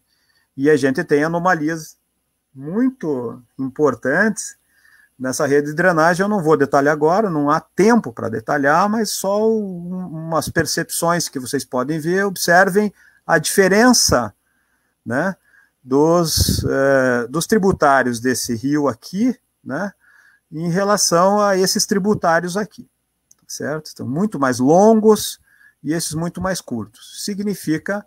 E a gente tem anomalias muito importantes nessa rede de drenagem. Eu não vou detalhar agora, não há tempo para detalhar, mas só um, umas percepções que vocês podem ver. Observem a diferença né, dos, é, dos tributários desse rio aqui, né, em relação a esses tributários aqui certo? Então, muito mais longos e esses muito mais curtos. Significa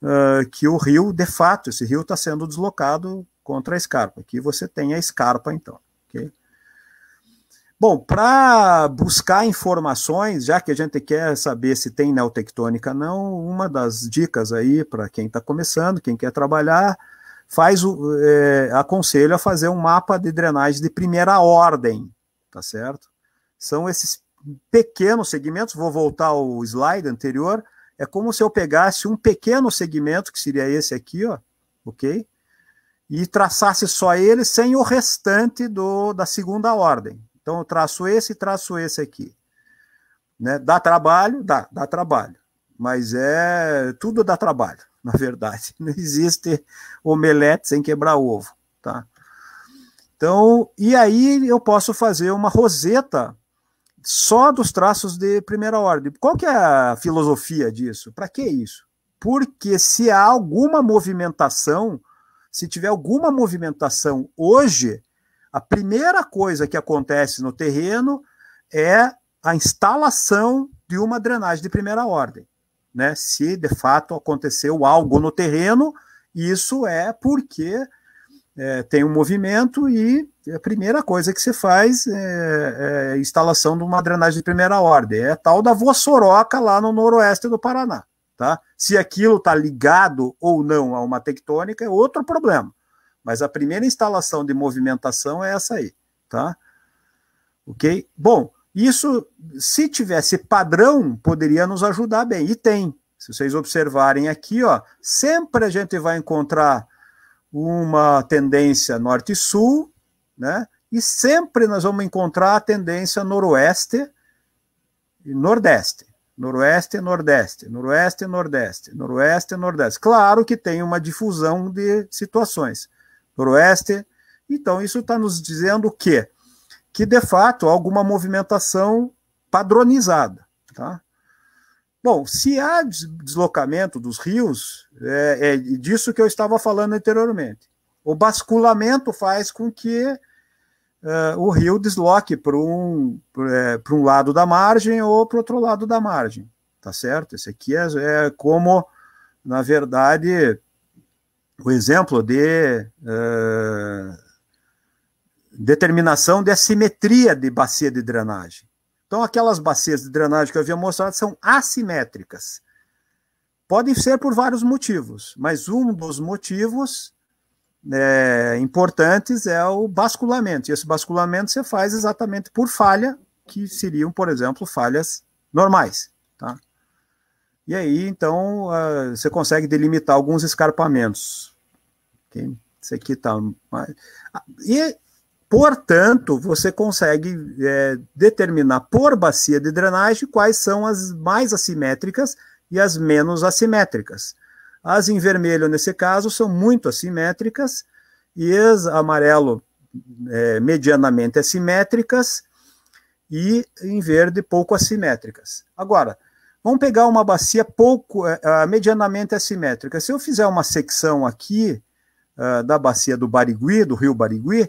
uh, que o rio, de fato, esse rio está sendo deslocado contra a escarpa. Aqui você tem a escarpa, então. Okay? Bom, para buscar informações, já que a gente quer saber se tem neotectônica ou não, uma das dicas aí para quem está começando, quem quer trabalhar, faz o, é, aconselho a fazer um mapa de drenagem de primeira ordem, tá certo? São esses pequenos segmentos, vou voltar ao slide anterior, é como se eu pegasse um pequeno segmento, que seria esse aqui, ó, ok? E traçasse só ele sem o restante do, da segunda ordem. Então, eu traço esse e traço esse aqui. Né? Dá trabalho? Dá, dá trabalho. Mas é tudo dá trabalho, na verdade. Não existe omelete sem quebrar ovo. Tá? Então, e aí eu posso fazer uma roseta só dos traços de primeira ordem. Qual que é a filosofia disso? Para que isso? Porque se há alguma movimentação, se tiver alguma movimentação hoje, a primeira coisa que acontece no terreno é a instalação de uma drenagem de primeira ordem. Né? Se de fato aconteceu algo no terreno, isso é porque é, tem um movimento e a primeira coisa que você faz é, é instalação de uma drenagem de primeira ordem. É tal da voçoroca lá no noroeste do Paraná. Tá? Se aquilo está ligado ou não a uma tectônica é outro problema. Mas a primeira instalação de movimentação é essa aí. Tá? Ok? Bom, isso, se tivesse padrão, poderia nos ajudar bem. E tem. Se vocês observarem aqui, ó, sempre a gente vai encontrar uma tendência norte-sul, né? E sempre nós vamos encontrar a tendência noroeste e nordeste. Noroeste e nordeste, noroeste e nordeste, noroeste e nordeste. Claro que tem uma difusão de situações. Noroeste, então isso está nos dizendo o quê? Que de fato há alguma movimentação padronizada, tá? Bom, se há deslocamento dos rios, é, é disso que eu estava falando anteriormente. O basculamento faz com que Uh, o rio desloque para um, é, um lado da margem ou para outro lado da margem, tá certo? Esse aqui é, é como, na verdade, o exemplo de uh, determinação de assimetria de bacia de drenagem. Então, aquelas bacias de drenagem que eu havia mostrado são assimétricas. Podem ser por vários motivos, mas um dos motivos é, importantes é o basculamento. E esse basculamento você faz exatamente por falha, que seriam, por exemplo, falhas normais. Tá? E aí, então, uh, você consegue delimitar alguns escarpamentos. Okay? Esse aqui está. Ah, e Portanto, você consegue é, determinar por bacia de drenagem quais são as mais assimétricas e as menos assimétricas. As em vermelho, nesse caso, são muito assimétricas e as amarelo, é, medianamente assimétricas e em verde, pouco assimétricas. Agora, vamos pegar uma bacia pouco, é, medianamente assimétrica. Se eu fizer uma secção aqui ah, da bacia do Barigui, do rio Barigui,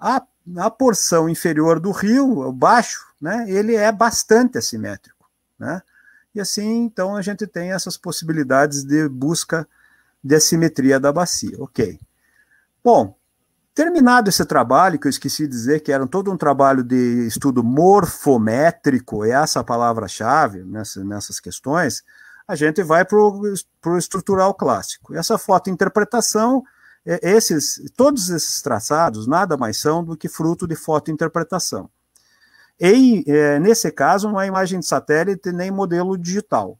a, a porção inferior do rio, o baixo, né, ele é bastante assimétrico. Né? E assim, então, a gente tem essas possibilidades de busca de assimetria da bacia. Ok. Bom, terminado esse trabalho, que eu esqueci de dizer que era todo um trabalho de estudo morfométrico, é essa a palavra-chave nessa, nessas questões, a gente vai para o estrutural clássico. Essa foto interpretação é, esses, todos esses traçados nada mais são do que fruto de fotointerpretação. Em, é, nesse caso, não é imagem de satélite nem modelo digital.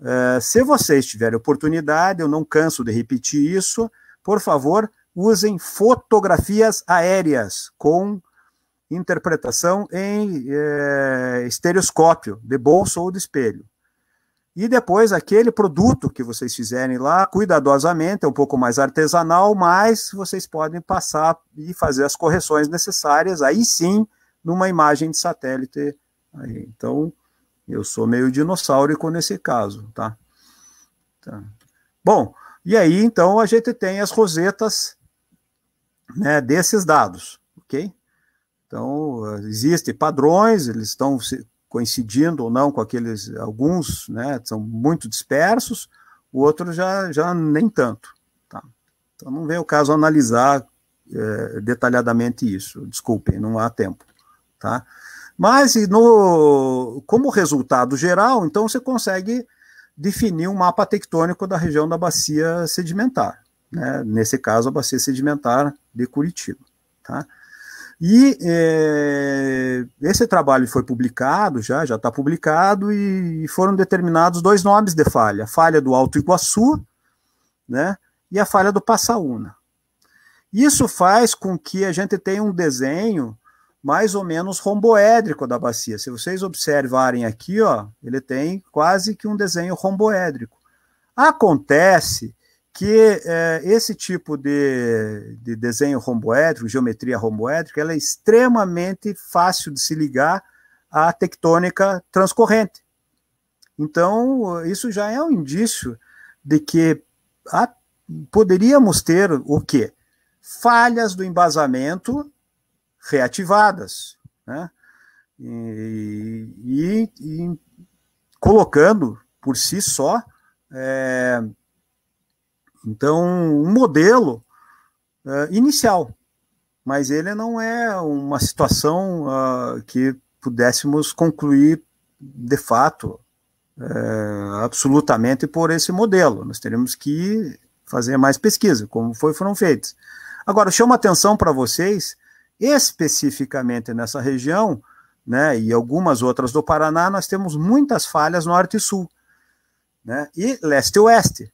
É, se vocês tiverem oportunidade, eu não canso de repetir isso, por favor, usem fotografias aéreas com interpretação em é, estereoscópio, de bolso ou de espelho. E depois aquele produto que vocês fizerem lá, cuidadosamente, é um pouco mais artesanal, mas vocês podem passar e fazer as correções necessárias, aí sim, numa imagem de satélite. Aí, então, eu sou meio dinossauro nesse caso, tá? tá? Bom, e aí então a gente tem as rosetas né, desses dados, ok? Então, existem padrões, eles estão coincidindo ou não com aqueles, alguns né, são muito dispersos, o outro já, já nem tanto. Tá? Então não vem o caso analisar é, detalhadamente isso, desculpem, não há tempo. Tá? Mas no, como resultado geral, então você consegue definir um mapa tectônico da região da bacia sedimentar. Né? Nesse caso, a bacia sedimentar de Curitiba. Tá? E é, esse trabalho foi publicado, já já está publicado, e, foram determinados dois nomes de falha: a falha do Alto Iguaçu né, e a falha do Passaúna. Isso faz com que a gente tenha um desenho mais ou menos romboédrico da bacia. Se vocês observarem aqui, ó, ele tem quase que um desenho romboédrico. Acontece que é, esse tipo de, de desenho romboédrico, geometria romboédrica, ela é extremamente fácil de se ligar à tectônica transcorrente. Então, isso já é um indício de que a, poderíamos ter o quê? Falhas do embasamento reativadas, né? e, e, e colocando por si só é, então, um modelo uh, inicial, mas ele não é uma situação uh, que pudéssemos concluir de fato, uh, absolutamente por esse modelo. Nós teremos que fazer mais pesquisa, como foi, foram feitas. Agora, chamo atenção para vocês, especificamente nessa região, né, e algumas outras do Paraná, nós temos muitas falhas norte e sul, né, e leste e oeste.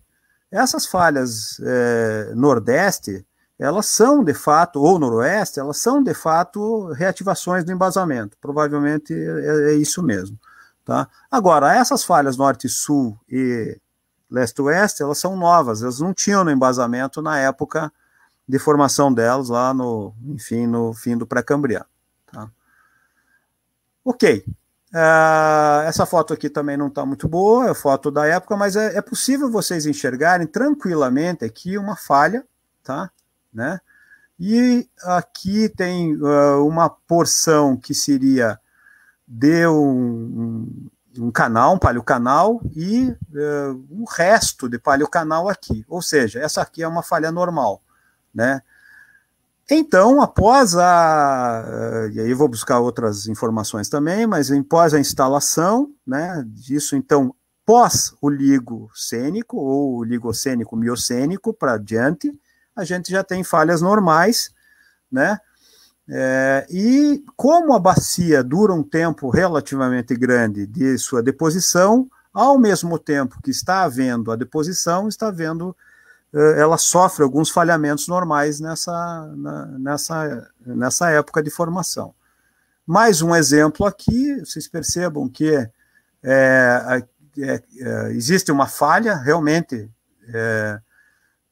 Essas falhas é, nordeste, elas são de fato, ou noroeste, elas são de fato reativações do embasamento. Provavelmente é, é isso mesmo. Tá? Agora, essas falhas norte-sul e leste-oeste, elas são novas, elas não tinham no embasamento na época de formação delas, lá no, enfim, no fim do pré-cambriano. Tá? Ok, Uh, essa foto aqui também não está muito boa, é foto da época, mas é, é, possível vocês enxergarem tranquilamente aqui uma falha, tá? Né? E aqui tem uh, uma porção que seria de um, um, um canal, um e uh, ah, um resto de canal aqui. Ou seja, essa aqui é uma falha normal, né? Então, após a. E aí vou buscar outras informações também, mas após a instalação né, disso, então, pós o ligocênico ou o ligocênico miocênico para diante, a gente já tem falhas normais, né? É, e como a bacia dura um tempo relativamente grande de sua deposição, ao mesmo tempo que está havendo a deposição, está havendo eh, ela sofre alguns falhamentos normais nessa, nessa, nessa época de formação. Mais um exemplo aqui, vocês percebam que é, é, é, existe uma falha realmente eh,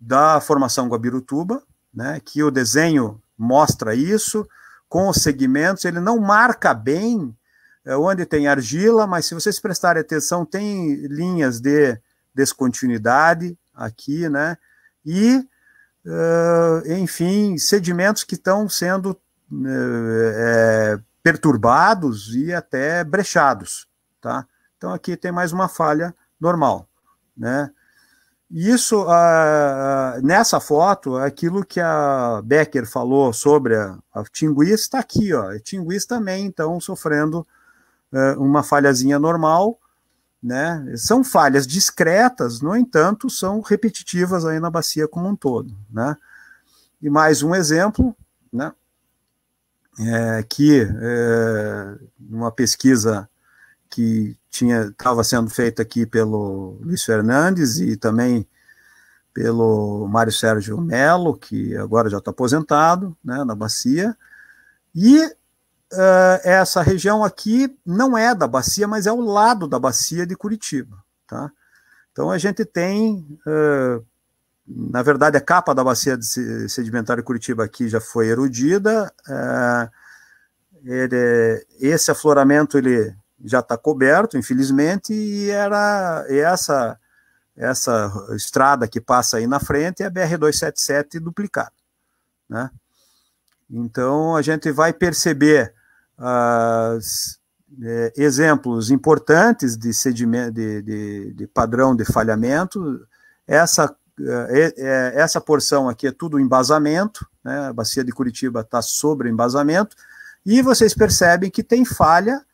da formação Guabirutuba, né, que o desenho mostra isso, com os segmentos, ele não marca bem eh, onde tem argila, mas se vocês prestarem atenção, tem linhas de descontinuidade, aqui, né? E, uh, enfim, sedimentos que estão sendo uh, é, perturbados e até brechados, tá? Então aqui tem mais uma falha normal, né? Isso, uh, nessa foto, aquilo que a Becker falou sobre a, a Tinguis está aqui, ó. A Tinguis também, então, sofrendo uma falhazinha normal, né? São falhas discretas, no entanto, são repetitivas aí na bacia como um todo. Né? E mais um exemplo, né? É, que é, uma pesquisa que tinha estava sendo feita aqui pelo Luiz Fernandes e também pelo Mário Sérgio Melo, que agora já está aposentado né, na bacia, e uh, essa região aqui não é da bacia, mas é o lado da bacia de Curitiba. Tá? Então a gente tem, uh, na verdade, a capa da bacia sedimentar de Curitiba aqui já foi erudida. Uh, ele, esse afloramento ele já está coberto, infelizmente, e era essa essa estrada que passa aí na frente é a BR-277 duplicada. Né? Então a gente vai perceber as, é, exemplos importantes de, de, de, de, padrão de falhamento. Essa, é, é, essa porção aqui é tudo embasamento, né? a bacia de Curitiba está sobre embasamento, e vocês percebem que tem falha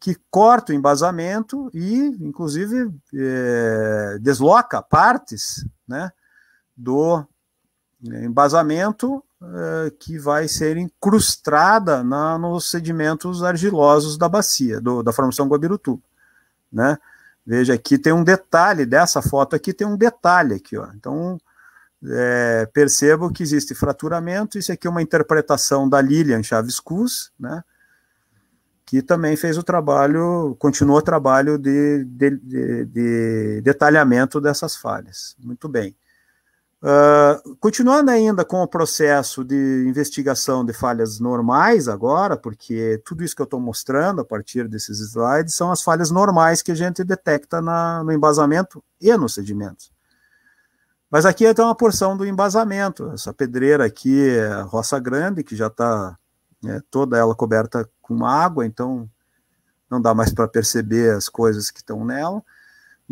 que corta o embasamento e, inclusive, é, desloca partes né, do é, embasamento eh, que vai ser incrustada na, nos sedimentos argilosos da bacia, do, da formação Guabirutu. né? Veja aqui tem um detalhe dessa foto aqui tem um detalhe aqui, ó. Então é, percebo que existe fraturamento. Isso aqui é uma interpretação da Lilian Chaves Cus, né? que também fez o trabalho, continuou o trabalho de, de, de, de, detalhamento dessas falhas. Muito bem. Uh, continuando ainda com o processo de investigação de falhas normais agora, porque tudo isso que eu estou mostrando a partir desses slides são as falhas normais que a gente detecta na, no embasamento e nos sedimentos. Mas aqui tem uma porção do embasamento, essa pedreira aqui é a roça grande, que já está né, toda ela coberta com água, então não dá mais para perceber as coisas que estão nela.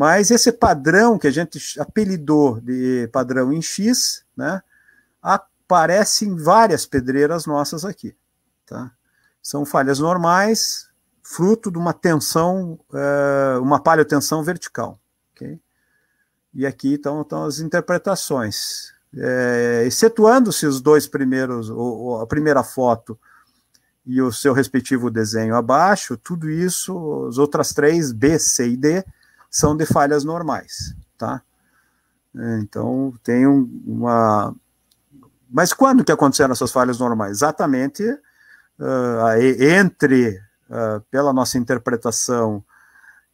Mas esse padrão que a gente apelidou de padrão em X, né, aparece em várias pedreiras nossas aqui. Tá? São falhas normais, fruto de uma tensão, eh, uma paleotensão vertical. Okay? E aqui estão, estão as interpretações. É, excetuando-se os dois primeiros, a primeira foto e o seu respectivo desenho abaixo, tudo isso, as outras três, B, C e D, são de falhas normais, tá? É, então, tem uma... Mas quando que aconteceram essas falhas normais? Exatamente uh, entre, uh, pela nossa interpretação,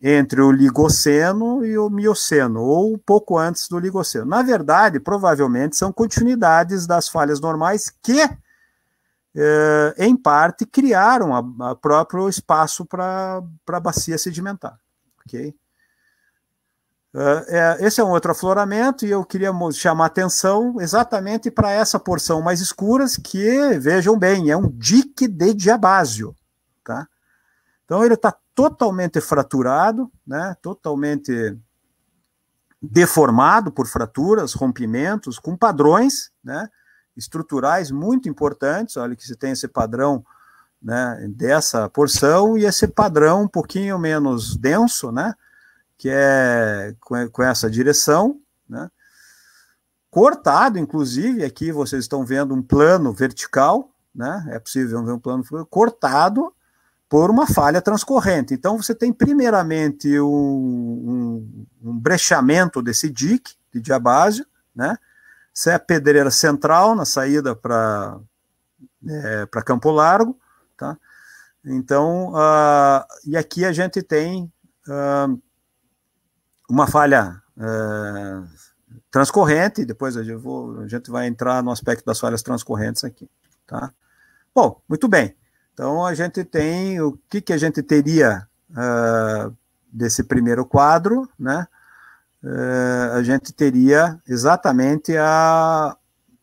entre o Ligoceno e o Mioceno, ou pouco antes do Ligoceno. Na verdade, provavelmente são continuidades das falhas normais que, eh, em parte, criaram o próprio espaço para a bacia sedimentar. Okay? É, é, esse é um outro afloramento e eu queria chamar atenção exatamente para essa porção mais escuras que, vejam bem, é um dique de diabásio, tá? Então ele está totalmente fraturado, né? Totalmente deformado por fraturas, rompimentos, com padrões, né? Estruturais muito importantes. Olha que se tem esse padrão né, dessa porção e esse padrão um pouquinho menos denso, né? que é com essa direção, né? cortado, inclusive, aqui vocês estão vendo um plano vertical, né? é possível ver um plano cortado por uma falha transcorrente. Então, você tem, primeiramente, um, um, um brechamento desse dique de diabásio, né? Essa é a pedreira central na saída para é, para Campo Largo, tá? Então, uh, e aqui a gente tem uh, uma falha transcorrente é, transcorrente, depois eu vou, a gente vai entrar no aspecto das falhas transcorrentes aqui, tá? Bom, muito bem. Então, a gente tem, o que, que a gente teria uh, desse primeiro quadro, né? Uh, a gente teria exatamente a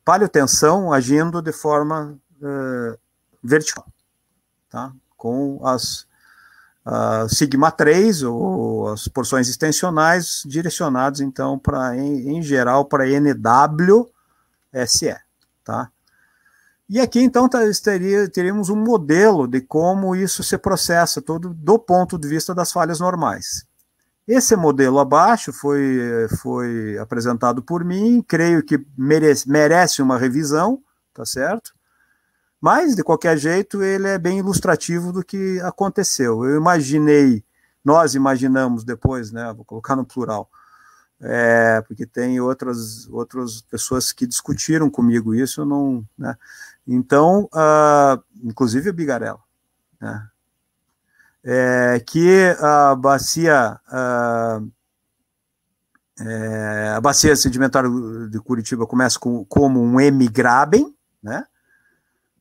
paleotensão agindo de forma vertical, tá? Com as uh, sigma 3, ou as porções extensionais, direcionados então para em, em, geral para NWSE, tá? E aqui então tá, teria, teríamos um modelo de como isso se processa todo do ponto de vista das falhas normais. Esse modelo abaixo foi, foi apresentado por mim, creio que merece, merece uma revisão, tá certo? Mas, de qualquer jeito, ele é bem ilustrativo do que aconteceu. Eu imaginei, nós imaginamos depois, né? Vou colocar no plural, é, porque tem outras, outras pessoas que discutiram comigo isso, eu não. Né? Então, uh, inclusive o Bigarella, né? É, que a bacia. Uh, é, a bacia sedimentar de Curitiba começa com, como um M-graben, né?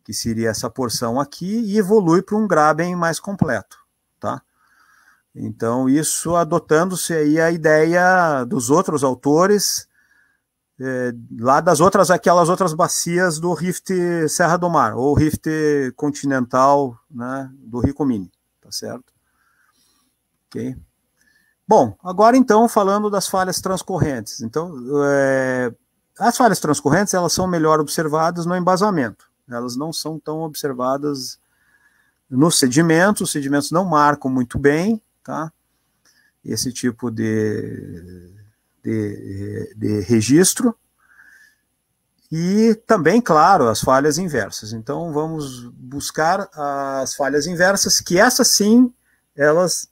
que seria essa porção aqui, e evolui para um graben mais completo, tá? Então, isso adotando-se aí a ideia dos outros autores, é, lá das outras, aquelas outras bacias do Rift Serra do Mar, ou Rift Continental, né, do Rico Mini, tá certo? Ok? Bom, agora então, falando das falhas transcorrentes. Então, é, as falhas transcorrentes, elas são melhor observadas no embasamento. Elas não são tão observadas nos sedimentos, os sedimentos não marcam muito bem, tá? Esse tipo de, de, de registro. E também, claro, as falhas inversas. Então, vamos buscar as falhas inversas, que essas sim, elas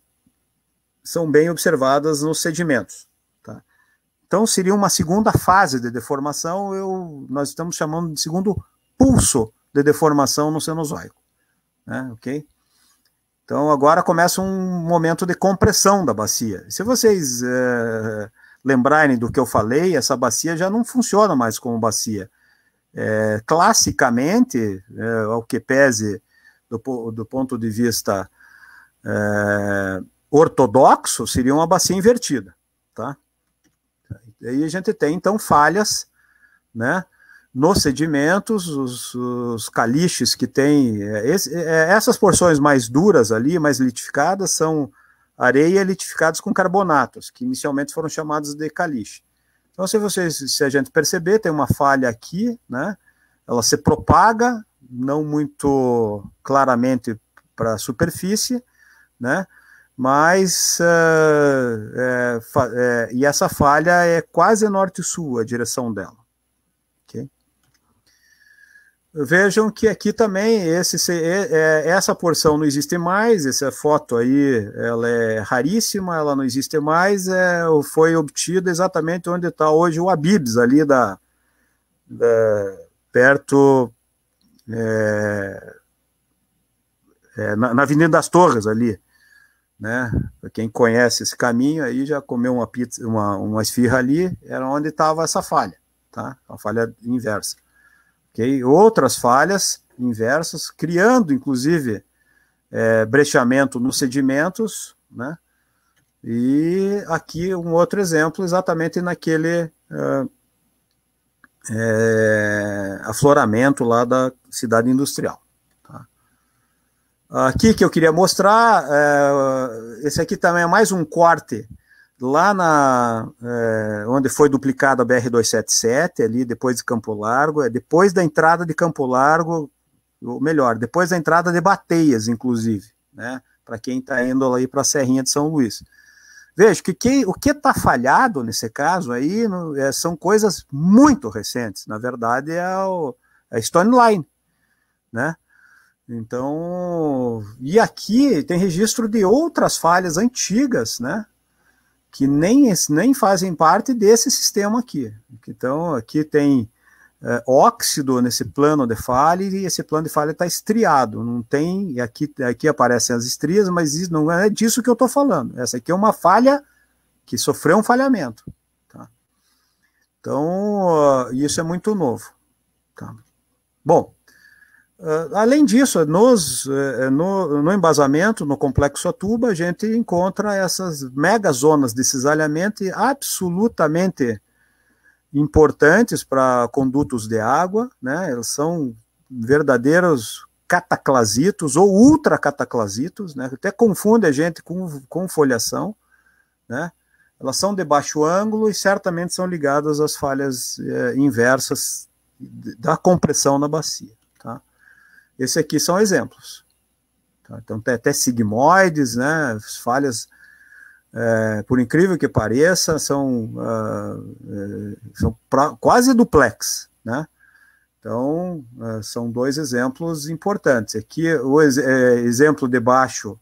são bem observadas nos sedimentos. Tá? Então, seria uma segunda fase de deformação, eu, nós estamos chamando de segundo pulso de deformação no cenozoico. Né? Ok? Então agora começa um momento de compressão da bacia. Se vocês é, lembrarem do que eu falei, essa bacia já não funciona mais como bacia. É, classicamente, é, ao que pese do, do ponto de vista é, ortodoxo, seria uma bacia invertida, tá? E aí a gente tem, então, falhas, né, nos sedimentos, os, os calixes que tem, é, esse, é, essas porções mais duras ali, mais litificadas, são areia litificadas com carbonatos, que inicialmente foram chamados de caliche. Então, se, vocês, se a gente perceber, tem uma falha aqui, né? ela se propaga, não muito claramente para a superfície, né? mas uh, é, é, e essa falha é quase norte-sul a direção dela. Vejam que aqui também esse, é, é, essa porção não existe mais, essa foto aí ela é raríssima, ela não existe mais, é, foi obtida exatamente onde está hoje o Abibs, ali da, da perto, é, é, na, na, Avenida das Torres ali. Né? quem conhece esse caminho aí já comeu uma, pizza, uma, uma esfirra ali, era onde estava essa falha, tá? a falha inversa okay? outras falhas inversas, criando, inclusive, é, brechamento nos sedimentos, né? E aqui um outro exemplo, exatamente naquele uh, é, afloramento lá da cidade industrial. Tá? Aqui que eu queria mostrar, é, esse aqui também é mais um corte lá na é, onde foi duplicada a BR 277 ali depois de Campo Largo, é depois da entrada de Campo Largo, ou melhor, depois da entrada de Bateias, inclusive, né? Para quem está indo aí para a Serrinha de São Luís. Veja que, que o que está falhado nesse caso aí no, é, são coisas muito recentes, na verdade é, o, é a Stone Line, né? Então, e aqui tem registro de outras falhas antigas, né? que nem, nem fazem parte desse sistema aqui. Então, aqui tem é, óxido nesse plano de falha e esse plano de falha está estriado, não tem, e aqui, aqui aparecem as estrias, mas isso, não é disso que eu estou falando. Essa aqui é uma falha que sofreu um falhamento. Tá? Então, uh, isso é muito novo. Tá? Bom, ah, além disso, nos, eh, no, no, embasamento, no complexo Atuba, a gente encontra essas mega zonas de cisalhamento absolutamente importantes para condutos de água, né? Elas são verdadeiros cataclasitos ou ultracataclasitos, né? Até confunde a gente com, com folhação, né? Elas são de baixo ângulo e certamente são ligadas às falhas eh, inversas da compressão na bacia, tá? Esse aqui são exemplos. Tá? Então, tem até sigmoides, né? falhas, é, por incrível que pareça, são, uh, são pra, quase duplex. Né? Então, uh, são dois exemplos importantes. Aqui, o ex é, exemplo de baixo,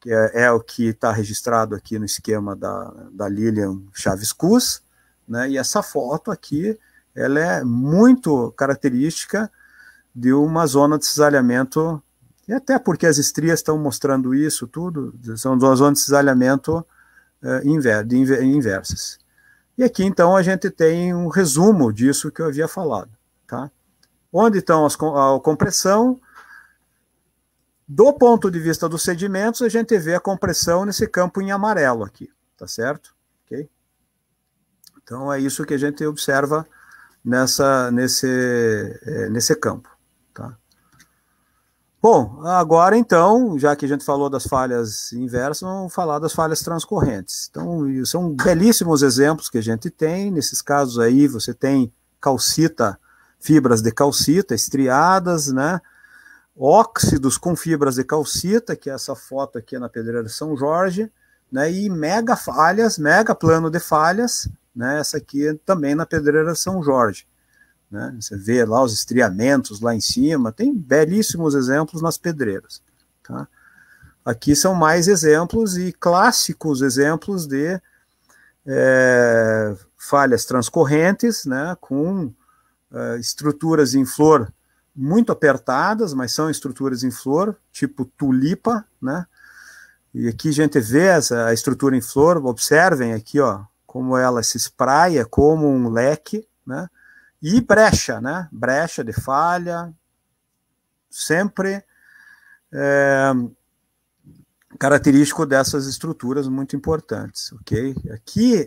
que é, é o que está registrado aqui no esquema da, da Lilian Chaves Cus, né? e essa foto aqui, ela é muito característica de uma zona de cisalhamento, e até porque as estrias estão mostrando isso tudo, são duas zonas de cisalhamento uh, eh, inver, de inver, inversas. E aqui, então, a gente tem um resumo disso que eu havia falado. Tá? Onde estão as, a compressão? Do ponto de vista dos sedimentos, a gente vê a compressão nesse campo em amarelo aqui, tá certo? Okay? Então, é isso que a gente observa nessa, nesse, eh, nesse campo. Tá? Bom, agora então, já que a gente falou das falhas inversas, vamos falar das falhas transcorrentes. Então, são belíssimos exemplos que a gente tem. Nesses casos aí, você tem calcita, fibras de calcita estriadas, né? Óxidos com fibras de calcita, que é essa foto aqui na Pedreira São Jorge, né? E mega falhas, mega plano de falhas, né? Essa aqui também na Pedreira São Jorge. Né? Você vê lá os estriamentos lá em cima, tem belíssimos exemplos nas pedreiras. Tá? Aqui são mais exemplos e clássicos exemplos de é, falhas transcorrentes, né, com é, estruturas em flor muito apertadas, mas são estruturas em flor, tipo tulipa, né? E aqui a gente vê essa estrutura em flor, observem aqui, ó, como ela se espraia como um leque, né? E brecha, né? Brecha de falha, sempre é, característico dessas estruturas muito importantes, ok? Aqui,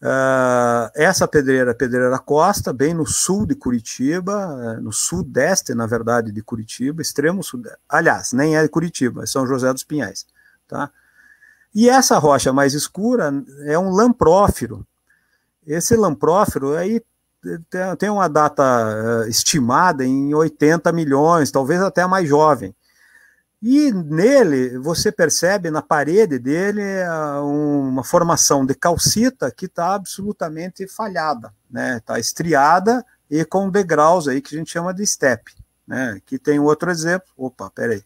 uh, essa pedreira, Pedreira Costa, bem no sul de Curitiba, é, no sudeste, na verdade, de Curitiba, extremo sudeste, aliás, nem é de Curitiba, é São José dos Pinhais, tá? E essa rocha mais escura é um lamprófero. Esse lamprófero aí tem uma data eh, estimada em 80 milhões, talvez até mais jovem. E nele, você percebe na parede dele eh, uma formação de calcita que está absolutamente falhada, está né? Tá estriada e com degraus aí que a gente chama de step. Né? Aqui tem outro exemplo. Opa, peraí.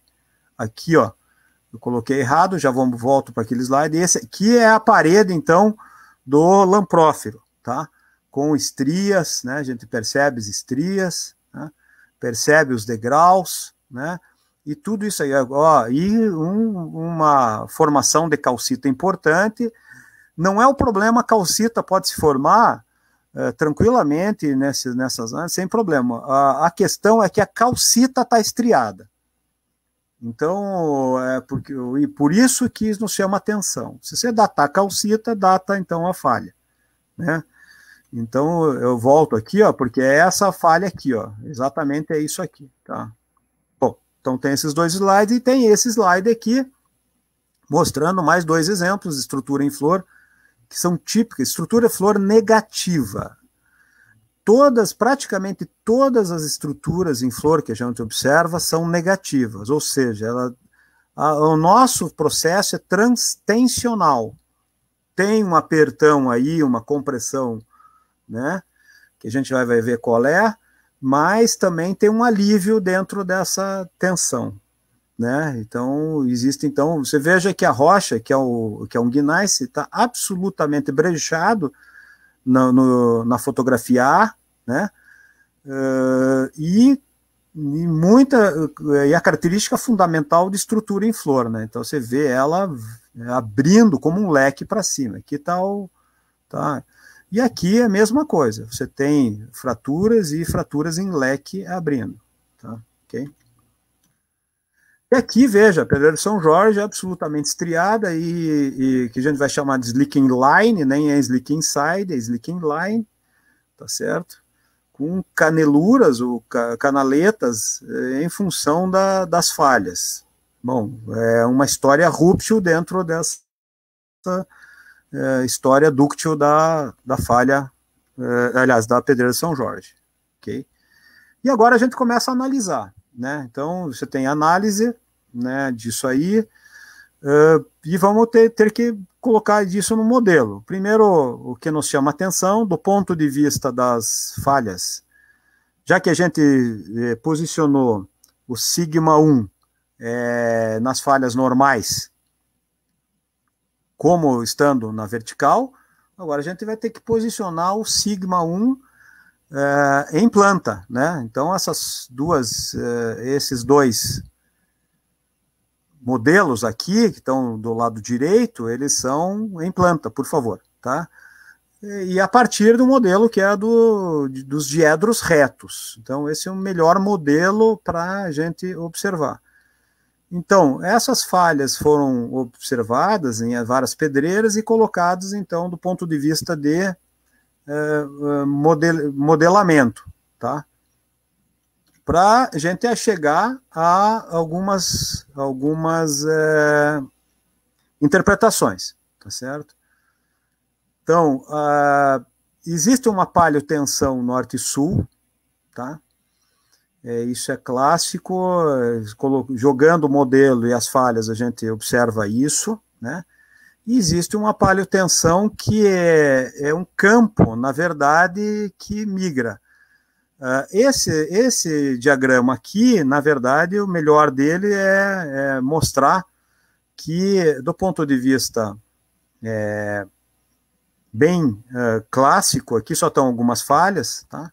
Aqui, ó, eu coloquei errado, já vamos, volto para aquele slide. Esse aqui é a parede, então, do lamprófilo. Tá? com estrias, né? A gente percebe as estrias, né? percebe os degraus, né? E tudo isso aí. Ó, e um, uma formação de calcita importante. Não é o problema, a calcita pode se formar eh, tranquilamente nessas, nessas né, sem problema. A, a questão é que a calcita está estriada. Então, é porque, e por isso que isso nos chama atenção. Se você datar calcita, data então a falha. Né? Então eu volto aqui, ó, porque é essa falha aqui, ó, exatamente é isso aqui, tá? Bom, então tem esses dois slides e tem esse slide aqui mostrando mais dois exemplos de estrutura em flor que são típicas, estrutura flor negativa. Todas, praticamente todas as estruturas em flor que a gente observa são negativas, ou seja, ela, a, o nosso processo é transtensional. Tem um apertão aí, uma compressão né? Que a gente vai ver qual é, mas também tem um alívio dentro dessa tensão, né? Então existe então você veja que a rocha que é o que é um gneiss está absolutamente brejado na, no, na fotografia A, né? Uh, e, e, muita eh, e a característica fundamental de estrutura em flor, né? Então você vê ela abrindo como um leque para cima. Que tal? tá, tá e aqui é a mesma coisa, você tem fraturas e fraturas em leque abrindo. Tá? Okay? E aqui, veja, a Pedreira de São Jorge é absolutamente estriada e, e, que a gente vai chamar de slicking line, nem é slicking side, é slicking line, tá certo? Com caneluras ou canaletas eh, em função da, das falhas. Bom, é uma história rúptil dentro dessa é, história dúctil da, da falha, é, aliás, da pedreira São Jorge. Okay? E agora a gente começa a analisar. Né? Então, você tem análise né, disso aí, Uh, e vamos ter, ter que colocar isso no modelo. Primeiro, o que nos chama atenção do ponto de vista das falhas. Já que a gente eh, posicionou o sigma 1 eh, é, nas falhas normais como estando na vertical. Agora a gente vai ter que posicionar o sigma 1 é, eh, em planta, né? Então essas duas, é, esses dois modelos aqui que estão do lado direito, eles são em planta, por favor, tá? E a partir do modelo que é do, dos diedros retos. Então esse é o melhor modelo para a gente observar. Então, essas falhas foram observadas em várias pedreiras e colocadas, então, do ponto de vista de eh, eh, model, modelamento, tá? Para a gente chegar a algumas, algumas eh, interpretações, tá certo? Então, uh, existe uma paleotensão norte-sul, tá? É, isso é clássico, é, jogando o modelo e as falhas, a gente observa isso, né? E existe uma paliotensão que é, é um campo, na verdade, que migra. Uh, esse, esse diagrama aqui, na verdade, o melhor dele é, é mostrar que, do ponto de vista é, bem uh, clássico, aqui só estão algumas falhas, tá?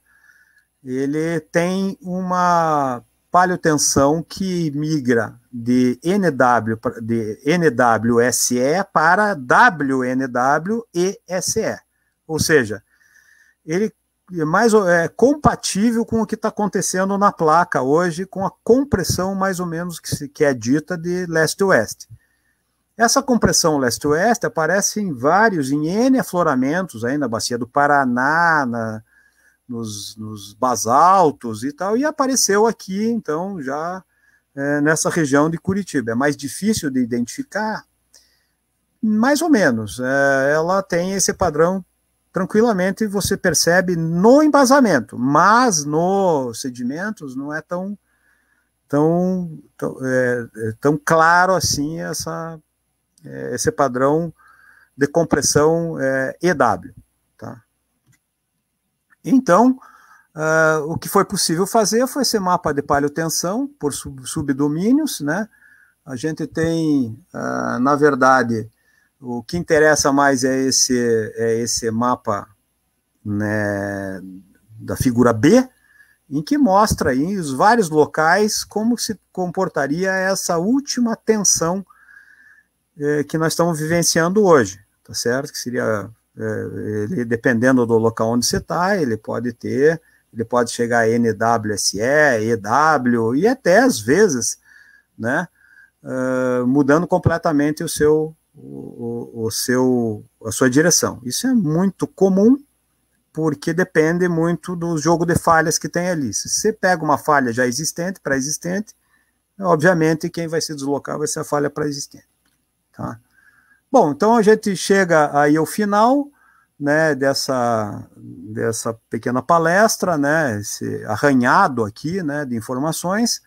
ele tem uma paleotensão que migra de, NW, de NWSE para WNWESE. Ou seja, ele é mais é compatível com o que está acontecendo na placa hoje, com a compressão mais ou menos que, se, que é dita de leste-oeste. Essa compressão leste-oeste aparece em vários, em N afloramentos, aí na Bacia do Paraná, na, nos, nos basaltos e tal, e apareceu aqui, então, já é, nessa região de Curitiba. É mais difícil de identificar, mais ou menos. É, ela tem esse padrão tranquilamente, você percebe no embasamento, mas nos sedimentos não é tão tão, tão, é, é tão claro assim essa, é, esse padrão de compressão é, EW. Então, uh, o que foi possível fazer foi esse mapa de paleotensão por sub subdomínios, né? A gente tem, uh, na verdade, o que interessa mais é esse, é esse mapa né, da figura B, em que mostra aí os vários locais como se comportaria essa última tensão eh, que nós estamos vivenciando hoje, tá certo? Que seria é, ele, dependendo do local onde você está, ele pode ter, ele pode chegar a NWSE, EW e até às vezes, né, uh, mudando completamente o seu, o, o, seu, a sua direção. Isso é muito comum porque depende muito do jogo de falhas que tem ali. Se você pega uma falha já existente, pré-existente, obviamente quem vai se deslocar vai ser a falha pré-existente, tá? Bom, então a gente chega aí ao final né, dessa, dessa pequena palestra, né, esse arranhado aqui né, de informações,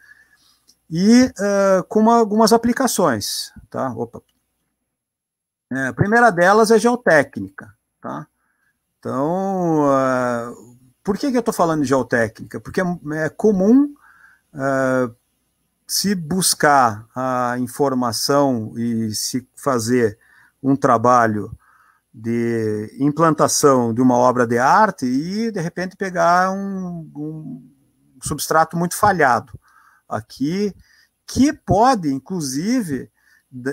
e uh, com uma, algumas aplicações. Tá? Opa. É, a primeira delas é geotécnica. Tá? Então, uh, por que, que eu estou falando de geotécnica? Porque é, é comum uh, se buscar a informação e se fazer um trabalho de implantação de uma obra de arte e, de repente, pegar um, um substrato muito falhado aqui, que pode, inclusive,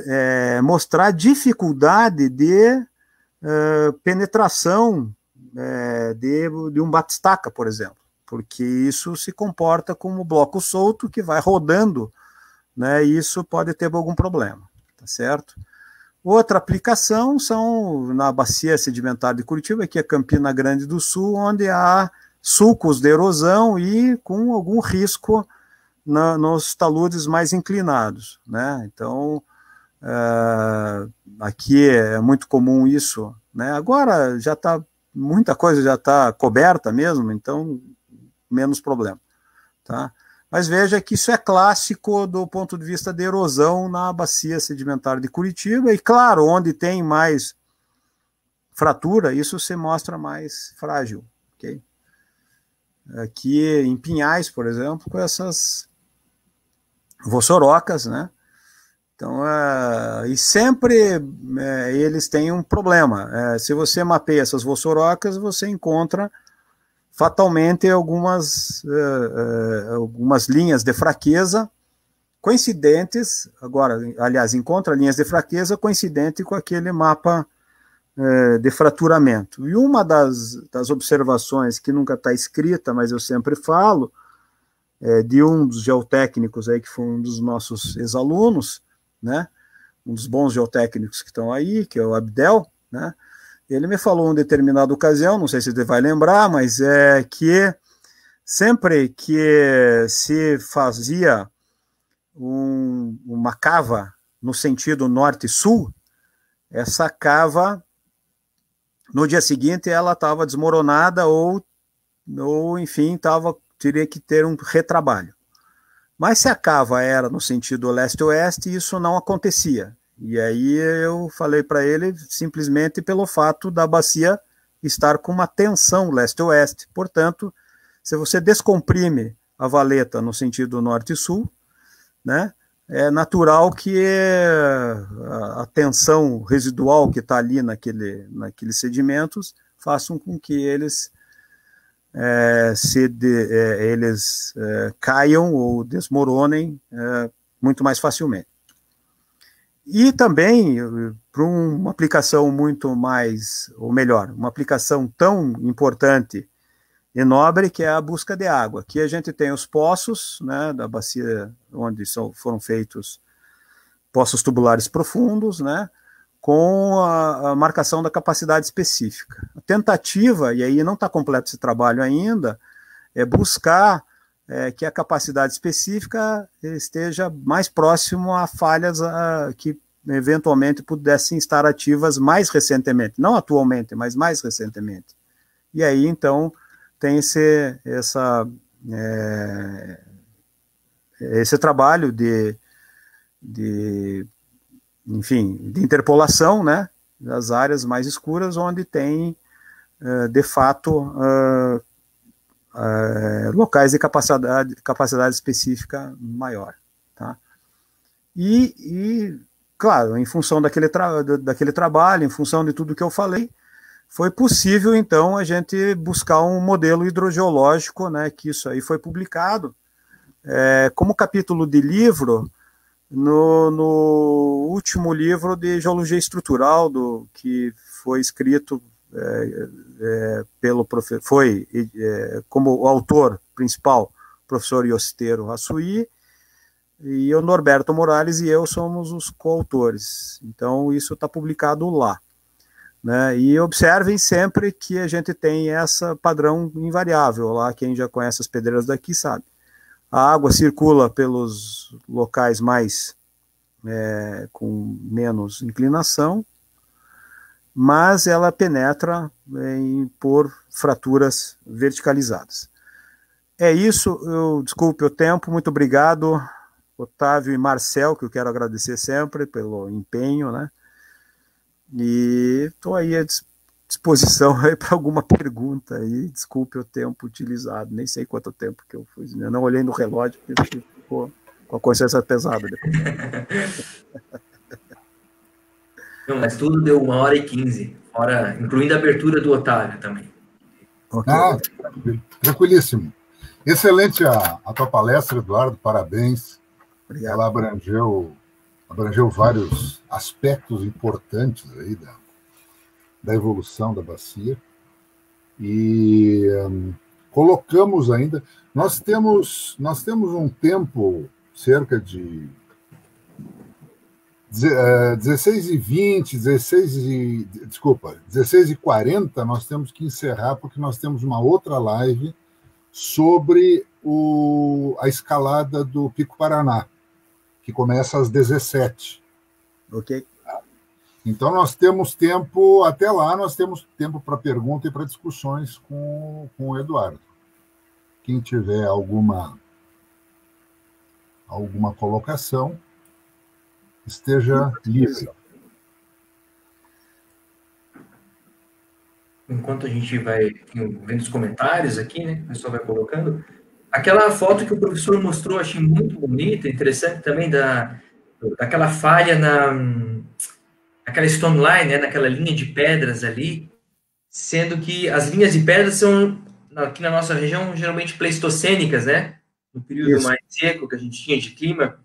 é, mostrar dificuldade de é, penetração é, de, de um batistaca, por exemplo, porque isso se comporta como bloco solto que vai rodando, né? E isso pode ter algum problema, tá certo? Outra aplicação são na bacia sedimentar de Curitiba, que é Campina Grande do Sul, onde há sulcos de erosão e com algum risco na, nos taludes mais inclinados. Né? Então, é, aqui é muito comum isso. Né? Agora já está, muita coisa já está coberta mesmo, então menos problema. Tá? Mas veja que isso é clássico do ponto de vista de erosão na bacia sedimentar de Curitiba, e claro, onde tem mais fratura, isso se mostra mais frágil. Okay? Aqui em Pinhais, por exemplo, com essas vossorocas, né? Então, é, e sempre é, eles têm um problema. É, se você mapeia essas vossorocas, você encontra fatalmente algumas, uh, uh, algumas linhas de fraqueza coincidentes, agora, aliás, encontra linhas de fraqueza coincidente com aquele mapa uh, de fraturamento. E uma das, das observações que nunca está escrita, mas eu sempre falo, é, de um dos geotécnicos aí, que foi um dos nossos ex-alunos, né, um dos bons geotécnicos que estão aí, que é o Abdel, né, ele me falou em determinada ocasião, não sei se você vai lembrar, mas é que sempre que se fazia um, uma cava no sentido norte-sul, essa cava no dia seguinte ela estava desmoronada ou, ou enfim, tava, teria que ter um retrabalho. Mas se a cava era no sentido leste-oeste, isso não acontecia. E aí eu falei para ele simplesmente pelo fato da bacia estar com uma tensão leste-oeste. Portanto, se você descomprime a valeta no sentido norte-sul, né, é natural que eh, a tensão residual que está ali naquele, naqueles sedimentos façam com que eles é, se de, é, eles é, caiam ou desmoronem muito mais facilmente. E também eh, para uma aplicação muito mais, ou melhor, uma aplicação tão importante e nobre que é a busca de água. Aqui a gente tem os poços, né, da bacia onde são, foram feitos poços tubulares profundos, né, com a, a marcação da capacidade específica. A tentativa, e aí não está completo esse trabalho ainda, é buscar é, que a capacidade específica esteja mais próximo a falhas a, que eventualmente pudessem estar ativas mais recentemente, não atualmente, mas mais recentemente. E aí, então, tem esse, essa, é, esse trabalho de, de, enfim, de interpolação, né, das áreas mais escuras, onde tem, é, de fato, é, eh, locais de capacidade, capacidade específica maior. Tá? E, e, claro, em função daquele, tra daquele trabalho, em função de tudo que eu falei, foi possível, então, a gente buscar um modelo hidrogeológico, né, que isso aí foi publicado é, como capítulo de livro no, no, último livro de Geologia Estrutural, do, que foi escrito é, é, pelo foi é, como autor principal professor Iosteiro Assui e o Norberto Morales e eu somos os coautores. Então isso está publicado lá. Né? E observem sempre que a gente tem essa padrão invariável lá, quem já conhece as pedreiras daqui sabe. A água circula pelos locais mais é, com menos inclinação, mas ela penetra né, em, por fraturas verticalizadas. É isso, eu desculpe o tempo, muito obrigado, Otávio e Marcel, que eu quero agradecer sempre pelo empenho, né? E estou aí à disposição para alguma pergunta aí, desculpe o tempo utilizado, nem sei quanto tempo que eu fui, eu né? não olhei no relógio, porque ficou com a consciência pesada depois. Não, mas tudo deu uma hora e quinze, hora, incluindo a abertura do Otávio também. Okay. Ah, tranquilíssimo. Excelente a, a tua palestra, Eduardo, parabéns. Obrigado. Ela abrangeu, abrangeu vários aspectos importantes aí da, da evolução da bacia. E hum, colocamos ainda. Nós temos, nós temos um tempo, cerca de 16 eh, e 20, 16 e desculpa, 16 e 40 nós temos que encerrar porque nós temos uma outra live sobre o, a escalada do Pico Paraná, que começa às 17. OK. Então nós temos tempo até lá, nós temos tempo para pergunta e para discussões com, com o Eduardo. Quem tiver alguma alguma colocação, esteja livre. Enquanto a gente vai vendo os comentários aqui, né, o pessoal vai colocando, aquela foto que o professor mostrou, achei muito bonita, interessante também, da, daquela falha na aquela stone line, né, naquela linha de pedras ali, sendo que as linhas de pedras são, aqui na nossa região, geralmente pleistocênicas, né, no período Isso. mais seco que a gente tinha de clima,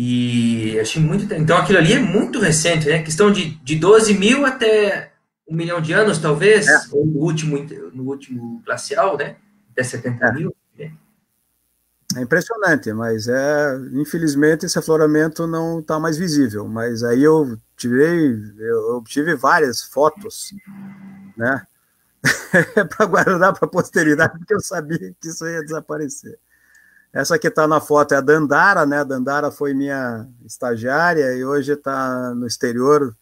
e achei muito. Então aquilo ali é muito recente, né? Questão de, de 12 mil até um milhão de anos, talvez, é. ou no último, no último glacial, né? Até 70 é. mil. Né? É impressionante, mas é infelizmente esse afloramento não está mais visível. Mas aí eu tirei, eu obtive várias fotos, né? para guardar para a posteridade, porque eu sabia que isso ia desaparecer. Essa que está na foto é a Dandara, né? A Dandara foi minha estagiária e hoje está no exterior,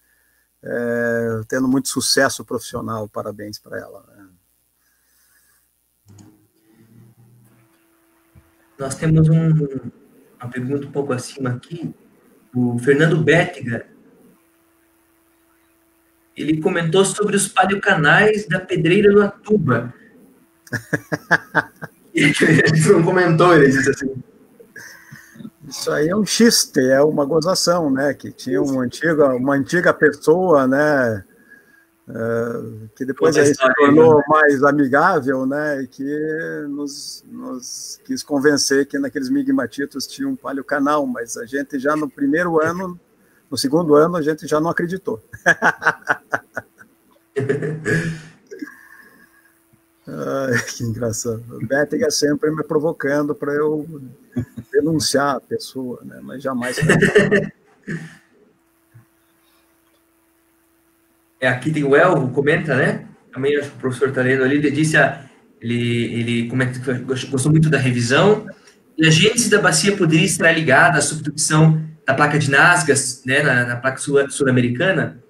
é, tendo muito sucesso profissional. Parabéns para ela. Né? Nós temos um, uma pergunta um pouco acima aqui, o Fernando Bettiger. Ele comentou sobre os paleocanais da Pedreira do Atuba. ele não comentou, ele disse assim. Isso aí é um xiste, é uma gozação, né? Que tinha uma antiga, uma antiga pessoa, né? Uh, que depois aí se tornou né? mais amigável, né, e que nos, nos quis convencer que naqueles migmatitos tinha um palio canal, mas a gente já no primeiro ano, no segundo ano, a gente já não acreditou. Ai, que engraçado. O é sempre me provocando para eu denunciar a pessoa, né? mas jamais. é, aqui tem o Elvo, comenta, né? Também acho que o professor está lendo ali, ele disse, ah, ele, ele comenta que gostou muito da revisão, e a gênese da bacia poderia estar ligada à subducção da placa de Nazgas, né, na, na placa sul-americana?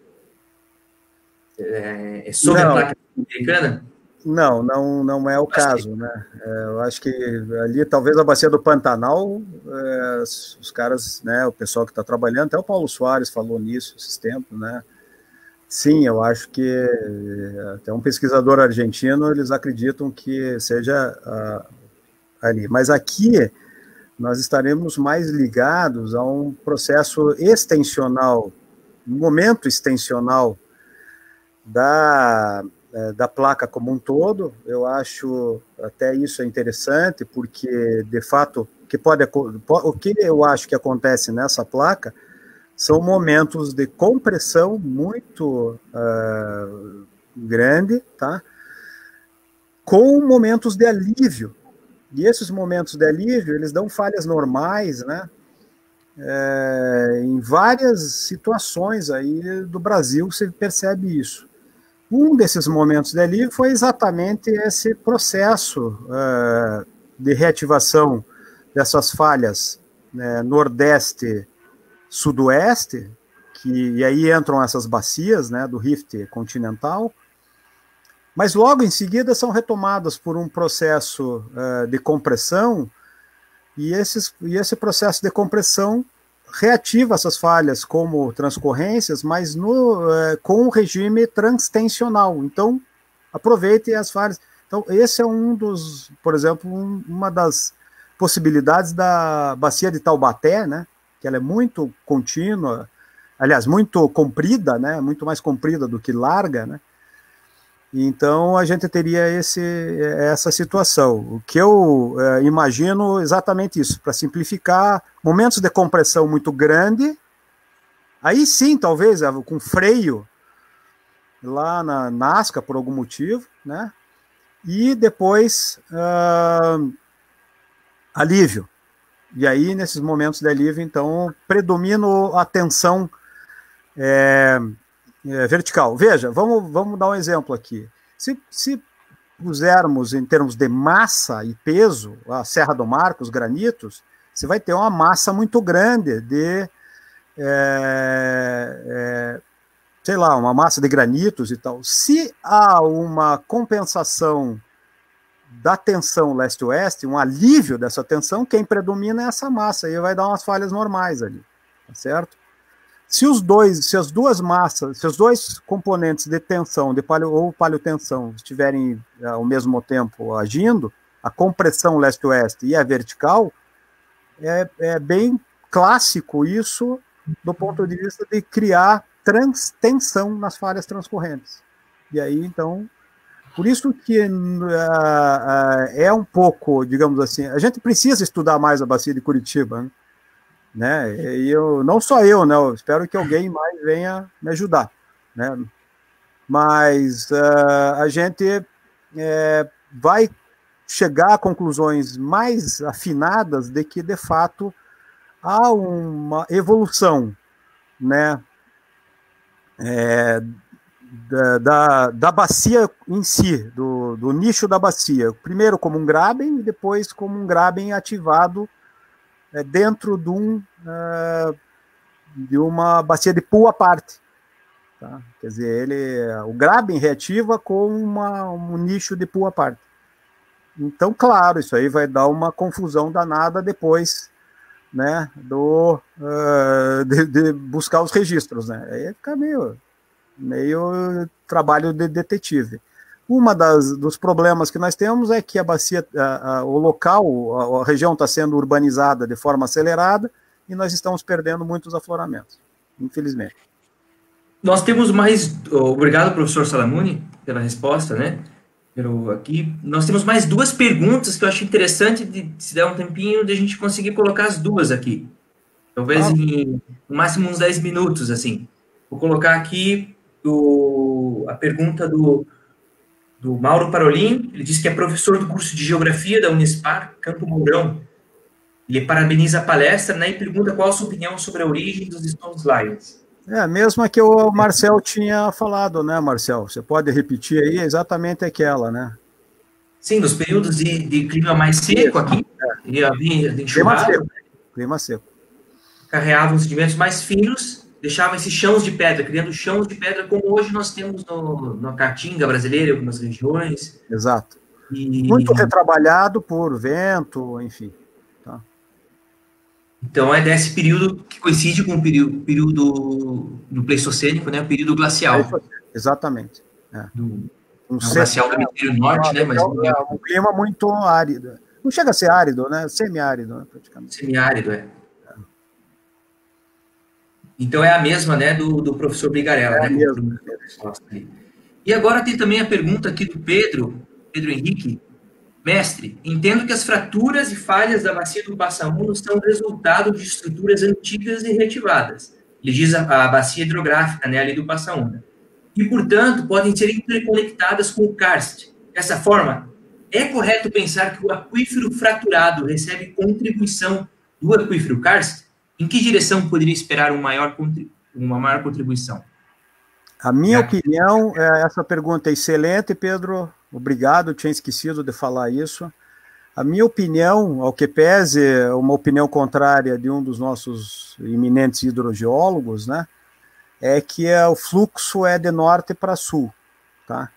é, é sobre Não. a placa sul-americana? Não, não, não é o caso, né? É, eu acho que ali talvez a bacia do Pantanal, é, os caras, né, o pessoal que está trabalhando, até o Paulo Soares falou nisso esses tempos, né? Sim, eu acho que é, até um pesquisador argentino eles acreditam que seja ali, mas aqui nós estaremos mais ligados a um processo extensional, um momento extensional da é, da placa como um todo. Eu acho até isso é interessante, porque de fato que pode, o que eu acho que acontece nessa placa são momentos de compressão muito uh, grande, tá? Com momentos de alívio. E esses momentos de alívio, eles dão falhas normais, né? É, em várias situações aí do Brasil você percebe isso. Um desses momentos dali foi exatamente esse processo uh, de reativação dessas falhas né, nordeste, sudoeste, que, e aí entram essas bacias né, do rift continental, mas logo em seguida são retomadas por um processo uh, de compressão, e, esses, e esse processo de compressão reativa essas falhas como transcorrências, mas no, é, com o regime transtensional. Então, aproveite as falhas. Então, esse é um dos, por exemplo, um, uma das possibilidades da bacia de Taubaté, né? Que ela é muito contínua, aliás, muito comprida, né? Muito mais comprida do que larga, né? Então a gente teria esse, eh, essa situação. O que eu é, imagino exatamente isso, para simplificar, momentos de compressão muito grande, aí sim, talvez, eh, com freio lá na Nasca por algum motivo, né? E depois uh, alívio. E aí, nesses momentos de alívio, então, predomina a tensão é, é, vertical. Veja, vamos, vamos dar um exemplo aqui. Se, se pusermos em termos de massa e peso, a Serra do Mar, os granitos, você vai ter uma massa muito grande de. É, é, sei lá, uma massa de granitos e tal. Se há uma compensação da tensão leste-oeste, um alívio dessa tensão, quem predomina é essa massa, e vai dar umas falhas normais ali, tá certo? se os dois, se as duas massas, se os dois componentes de tensão de palio, ou paleotensão estiverem eh, ao mesmo tempo agindo, a compressão leste-oeste e a vertical, é, é bem clássico isso do ponto de vista de criar transtensão nas falhas transcorrentes. E aí, então, por isso que uh, uh, é um pouco, digamos assim, a gente precisa estudar mais a bacia de Curitiba, né? né? E eu não só eu, né? Eu espero que alguém mais venha me ajudar, né? Mas uh, a gente é, vai chegar a conclusões mais afinadas de que de fato há uma evolução, né? É, da, da, da, bacia em si, do, do nicho da bacia. Primeiro como um graben e depois como um graben ativado é, dentro de, um, é, de uma bacia de pool à parte. Tá? Quer dizer, ele, o graben reativa com uma, um nicho de pool à parte. Então, claro, isso aí vai dar uma confusão danada depois né, do, uh, de, de, buscar os registros. Né? Aí fica meio, meio trabalho de detetive. Uma das dos problemas que nós temos é que a bacia, a, a, o local, a, a região está sendo urbanizada de forma acelerada e nós estamos perdendo muitos afloramentos, infelizmente. Nós temos mais, obrigado professor Salamuni pela resposta, né? Pelo aqui nós temos mais duas perguntas que eu acho interessante de se der um tempinho de a gente conseguir colocar as duas aqui, talvez ah. em no máximo uns 10 minutos assim. Vou colocar aqui o, a pergunta do do Mauro Parolin, ele disse que é professor do curso de Geografia da Unispar, Campo Mourão. Ele parabeniza a palestra né, e pergunta qual a sua opinião sobre a origem dos Stones Lions. É, a mesma que o Marcel tinha falado, né, Marcel? Você pode repetir aí exatamente aquela, né? Sim, nos períodos de, de clima mais seco aqui, é. e havia de enxurrado, né? clima seco, clima seco. carreavam sedimentos mais finos deixava esses chãos de pedra, criando chãos de pedra como hoje nós temos no, na Caatinga brasileira, algumas regiões. Exato. E... Muito retrabalhado por vento, enfim. Tá. Então é desse período que coincide com o período, período do Pleistocênico, né? O período glacial. Exatamente. É. Do, um é glacial do hemisfério norte, né? Mas é um clima muito árido. Não chega a ser árido, né? Semiárido, né? Praticamente. Semiárido, é. Então é a mesma, né, do, do professor Brigarella. É né, assim. E agora tem também a pergunta aqui do Pedro, Pedro Henrique. Mestre, entendo que as fraturas e falhas da bacia do Passamundo são resultado de estruturas antigas e reativadas. Ele diz a, a bacia hidrográfica, né, ali do Passamundo. E, portanto, podem ser interconectadas com o karst. Dessa forma, é correto pensar que o aquífero fraturado recebe contribuição do aquífero karst? Em que direção poderia esperar um maior, uma maior contribuição? A minha é. opinião, é, essa pergunta é excelente, Pedro. Obrigado, tinha esquecido de falar isso. A minha opinião, ao que pese uma opinião contrária de um dos nossos eminentes hidrogeólogos, né, é que é, o fluxo é de norte para sul, tá?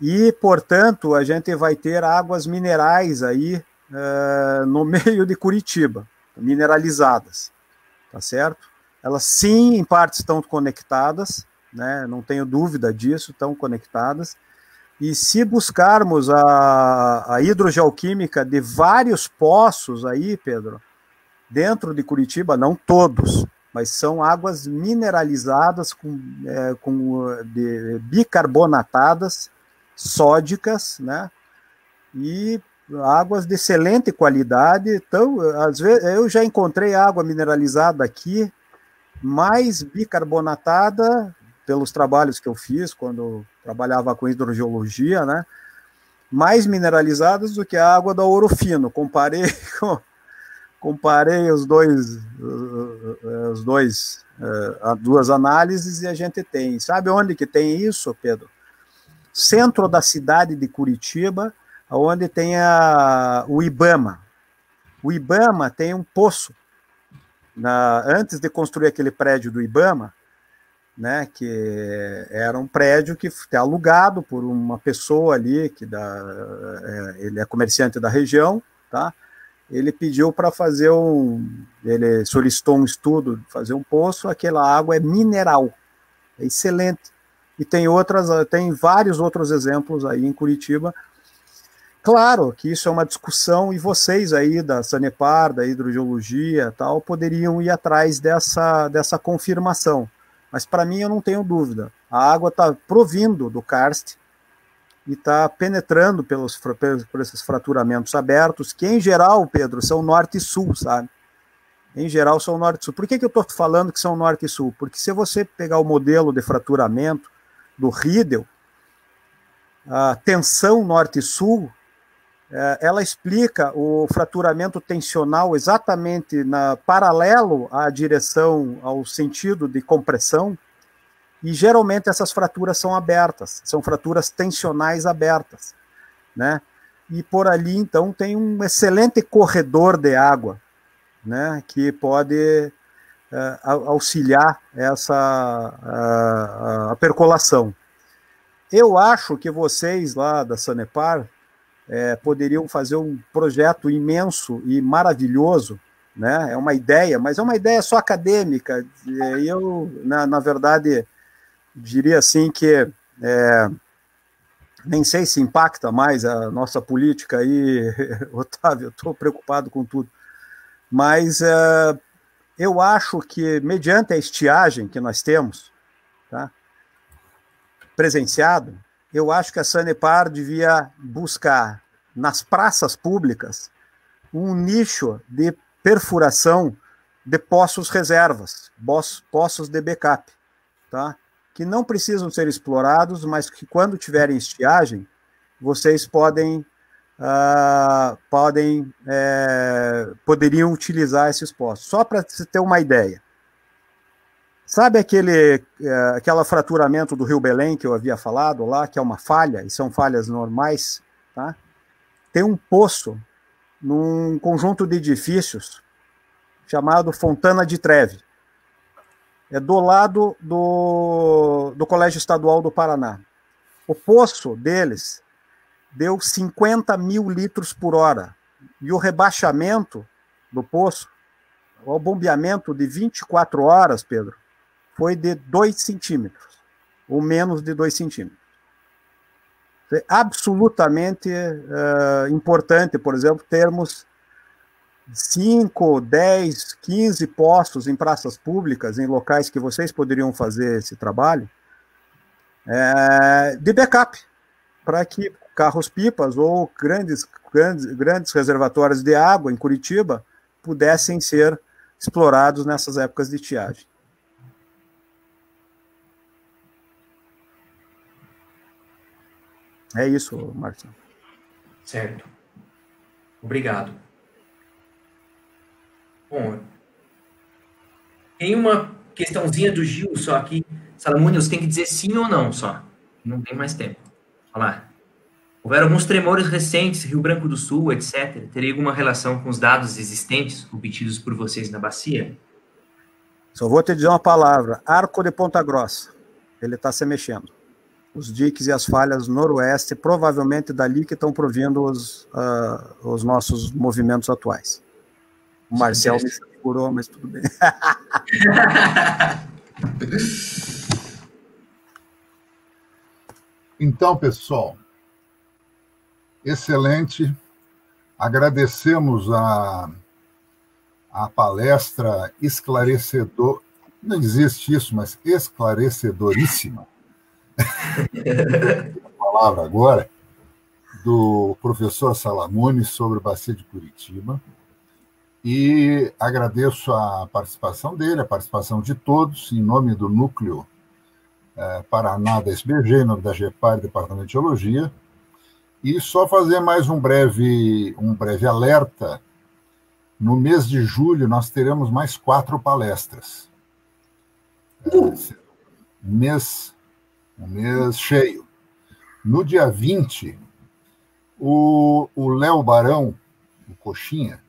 E, portanto, a gente vai ter águas minerais aí uh, no meio de Curitiba, mineralizadas tá certo? Elas sim, em parte, estão conectadas, né? não tenho dúvida disso, estão conectadas. E se buscarmos a, a hidrogeoquímica de vários poços aí, Pedro, dentro de Curitiba, não todos, mas são águas mineralizadas com, é, com de, bicarbonatadas, sódicas, né? E águas de excelente qualidade. Então, às vezes, eu já encontrei água mineralizada aqui, mais bicarbonatada, pelos trabalhos que eu fiz quando trabalhava com hidrogeologia, né? Mais mineralizadas do que a água da Ouro Fino. Comparei comparei os dois, os dois, eh, as duas análises e a gente tem. Sabe onde que tem isso, Pedro? Centro da cidade de Curitiba, onde tem a, o Ibama. O Ibama tem um poço. Na, antes de construir aquele prédio do Ibama, né, que era um prédio que foi é alugado por uma pessoa ali, que dá, é, ele é comerciante da região, tá? ele pediu para fazer um. Ele solicitou um estudo, fazer um poço. Aquela água é mineral, é excelente. E tem outras, tem vários outros exemplos aí em Curitiba Claro que isso é uma discussão e vocês aí da Sanepar, da hidrogeologia tal, poderiam ir atrás dessa, dessa confirmação. Mas para mim eu não tenho dúvida. A água está provindo do karst e está penetrando pelos, por esses fraturamentos abertos, que em geral, Pedro, são norte e sul, sabe? Em geral são norte e sul. Por que, que eu estou falando que são norte e sul? Porque se você pegar o modelo de fraturamento do Riedel, a tensão norte e sul é, ela explica o fraturamento tensional exatamente na paralelo à direção ao sentido de compressão e geralmente essas fraturas são abertas, são fraturas tensionais abertas, né? E por ali então tem um excelente corredor de água, né? Que pode uh, auxiliar essa uh, a percolação. Eu acho que vocês lá da Sanepar é, poderiam fazer um projeto imenso e maravilhoso, né? É uma ideia, mas é uma ideia só acadêmica. E eu, na, na verdade, diria assim que é, nem sei se impacta mais a nossa política aí, Otávio. Estou preocupado com tudo, mas é, eu acho que mediante a estiagem que nós temos, tá? Presenciado, eu acho que a Sanepar devia buscar nas praças públicas um nicho de perfuração de poços reservas, poços de backup, tá? que não precisam ser explorados, mas que quando tiverem estiagem, vocês podem, uh, podem é, poderiam utilizar esses poços. Só para você ter uma ideia, Sabe aquele, é, aquela fraturamento do Rio Belém que eu havia falado lá, que é uma falha, e são falhas normais, tá? Tem um poço num conjunto de edifícios chamado Fontana de Treve. É do lado do, do Colégio Estadual do Paraná. O poço deles deu 50 mil litros por hora. E o rebaixamento do poço, o bombeamento de 24 horas, Pedro, foi de 2 centímetros, ou menos de 2 centímetros. É absolutamente uh, importante, por exemplo, termos 5, 10, 15 postos em praças públicas, em locais que vocês poderiam fazer esse trabalho, é, de backup, para que carros-pipas ou grandes, grandes, grandes reservatórios de água em Curitiba pudessem ser explorados nessas épocas de tiagem. É isso, Marcelo. Certo. Obrigado. Bom, tem uma questãozinha do Gil só aqui. Salamone, você tem que dizer sim ou não só. Não tem mais tempo. Olha lá. Houveram alguns tremores recentes, Rio Branco do Sul, etc. Teria alguma relação com os dados existentes obtidos por vocês na bacia? Só vou te dizer uma palavra: arco de ponta grossa. Ele está se mexendo os diques e as falhas noroeste, provavelmente dali que estão provindo os, uh, os nossos movimentos atuais. O Marcel me segurou, mas tudo bem. então, pessoal, excelente. Agradecemos a, a palestra esclarecedor, não existe isso, mas esclarecedoríssima a palavra agora do professor Salamone sobre o Bacia de Curitiba. E agradeço a participação dele, a participação de todos, em nome do Núcleo é, Paraná da SBG, em nome da GEPAR, Departamento de Geologia. E só fazer mais um breve, um breve alerta. No mês de julho, nós teremos mais quatro palestras. Uh! É, mês um mês cheio. No dia 20, o Léo Barão, o Coxinha,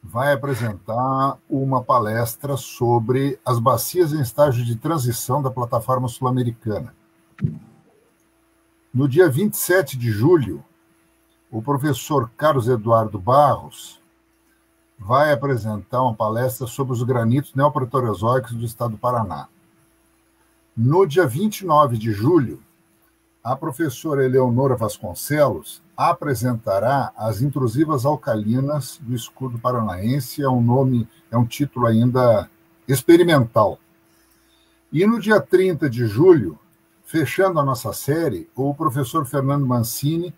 vai apresentar uma palestra sobre as bacias em estágio de transição da plataforma sul-americana. No dia 27 de julho, o professor Carlos Eduardo Barros vai apresentar uma palestra sobre os granitos neoproterozoicos do estado do Paraná. No dia 29 de julho, a professora Eleonora Vasconcelos apresentará as intrusivas alcalinas do escudo paranaense, é um nome, é um título ainda experimental. E no dia 30 de julho, fechando a nossa série, o professor Fernando Mancini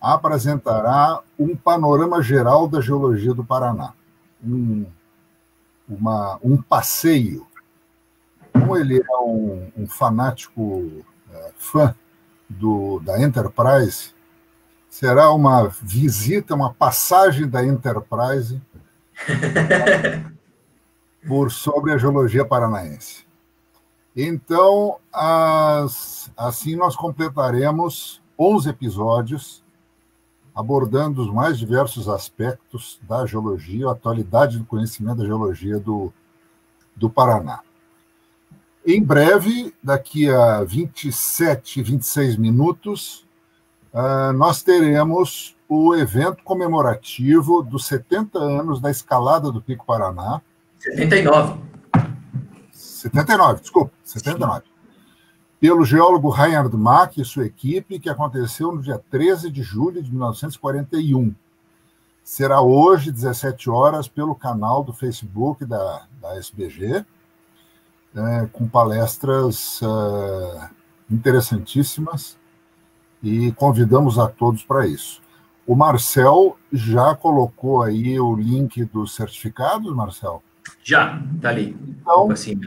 apresentará um panorama geral da geologia do Paraná, um, uma, um passeio como ele é um, um fanático é, fã do, da Enterprise, será uma visita, uma passagem da Enterprise por sobre a geologia paranaense. Então, as, assim nós completaremos 11 episódios abordando os mais diversos aspectos da geologia, a atualidade do conhecimento da geologia do, do Paraná. Em breve, daqui a 27, 26 minutos, ah, nós teremos o evento comemorativo dos 70 anos da escalada do Pico Paraná. 79. 79, desculpa, 79. Sim. Pelo geólogo Reinhard Mack e sua equipe, que aconteceu no dia 13 de julho de 1941. Será hoje, 17 horas, pelo canal do Facebook da, da SBG é, com palestras é, interessantíssimas e convidamos a todos para isso. O Marcel já colocou aí o link dos certificados, Marcel? Já, tá ali. Então, assim.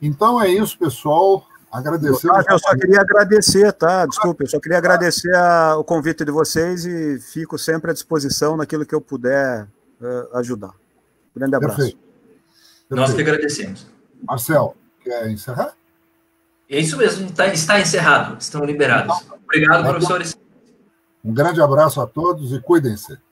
então é isso, pessoal. Agradecer. Ah, eu só queria agradecer, tá? Desculpe, eu só queria agradecer a, o convite de vocês e fico sempre à disposição naquilo que eu puder uh, ajudar. Grande abraço. Perfeito. Perfeito. Nós que agradecemos. Marcel, quer encerrar? É isso mesmo, tá, está encerrado, estão liberados. Obrigado, tá professores. Um grande abraço a todos e cuidem-se.